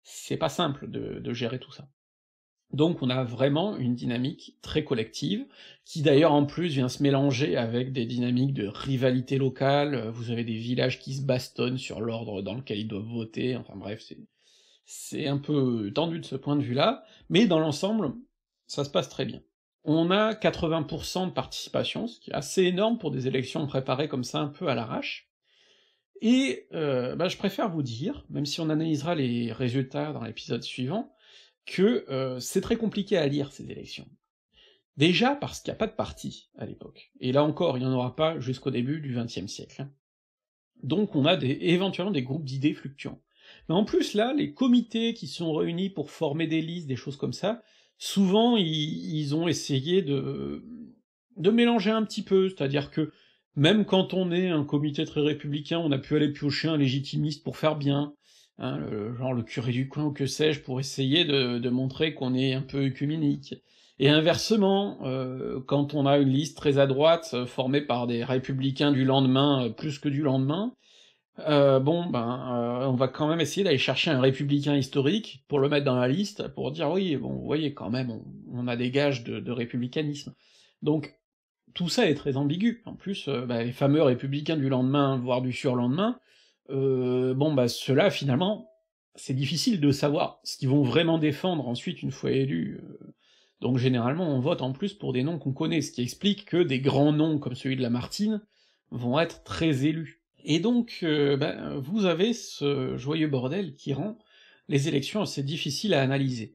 C'est pas simple de, de, gérer tout ça. Donc on a vraiment une dynamique très collective, qui d'ailleurs en plus vient se mélanger avec des dynamiques de rivalité locale, vous avez des villages qui se bastonnent sur l'ordre dans lequel ils doivent voter, enfin bref, c'est... C'est un peu tendu de ce point de vue-là, mais dans l'ensemble, ça se passe très bien on a 80% de participation, ce qui est assez énorme pour des élections préparées comme ça un peu à l'arrache. Et euh, bah, je préfère vous dire, même si on analysera les résultats dans l'épisode suivant, que euh, c'est très compliqué à lire ces élections. Déjà parce qu'il n'y a pas de parti à l'époque, et là encore, il n'y en aura pas jusqu'au début du XXe siècle. Hein. Donc on a des, éventuellement des groupes d'idées fluctuants. Mais en plus là, les comités qui sont réunis pour former des listes, des choses comme ça, souvent ils, ont essayé de, de mélanger un petit peu, c'est-à-dire que même quand on est un comité très républicain, on a pu aller piocher un légitimiste pour faire bien, hein, genre le curé du coin ou que sais-je, pour essayer de, de montrer qu'on est un peu œcuménique. Et inversement, euh, quand on a une liste très à droite euh, formée par des républicains du lendemain euh, plus que du lendemain, euh, bon, ben, euh, on va quand même essayer d'aller chercher un républicain historique pour le mettre dans la liste, pour dire oui, bon, vous voyez, quand même, on, a des gages de, républicanisme. Donc, tout ça est très ambigu. En plus, euh, ben, les fameux républicains du lendemain, voire du surlendemain, bon, bah, ben, ceux-là, finalement, c'est difficile de savoir ce qu'ils vont vraiment défendre ensuite une fois élus. Donc, généralement, on vote en plus pour des noms qu'on connaît, ce qui explique que des grands noms comme celui de Lamartine vont être très élus et donc, euh, ben, vous avez ce joyeux bordel qui rend les élections assez difficiles à analyser.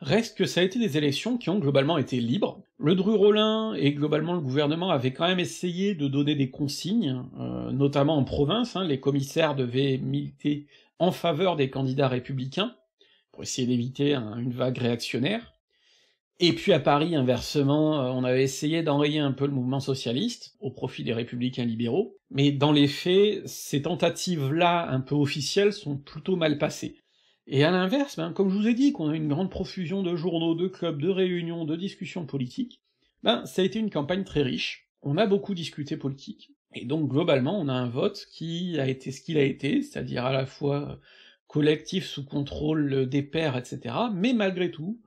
Reste que ça a été des élections qui ont globalement été libres. Le Dru Rollin et globalement le gouvernement avaient quand même essayé de donner des consignes, euh, notamment en province, hein, les commissaires devaient militer en faveur des candidats républicains, pour essayer d'éviter une vague réactionnaire, et puis à Paris, inversement, euh, on avait essayé d'enrayer un peu le mouvement socialiste au profit des républicains libéraux, mais dans les faits, ces tentatives-là un peu officielles sont plutôt mal passées. Et à l'inverse, ben, comme je vous ai dit qu'on a une grande profusion de journaux, de clubs, de réunions, de discussions politiques, ben ça a été une campagne très riche, on a beaucoup discuté politique, et donc globalement on a un vote qui a été ce qu'il a été, c'est-à-dire à la fois collectif sous contrôle des pairs, etc., mais malgré tout,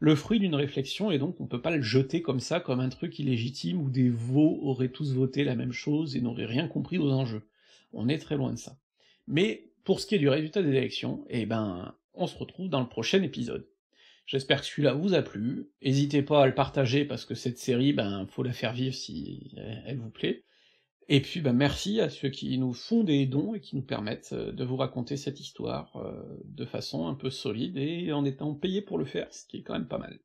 le fruit d'une réflexion, et donc on peut pas le jeter comme ça, comme un truc illégitime où des veaux auraient tous voté la même chose et n'auraient rien compris aux enjeux. On est très loin de ça. Mais pour ce qui est du résultat des élections, eh ben, on se retrouve dans le prochain épisode. J'espère que celui-là vous a plu, n'hésitez pas à le partager parce que cette série, ben, faut la faire vivre si elle vous plaît, et puis ben merci à ceux qui nous font des dons et qui nous permettent euh, de vous raconter cette histoire euh, de façon un peu solide et en étant payés pour le faire, ce qui est quand même pas mal.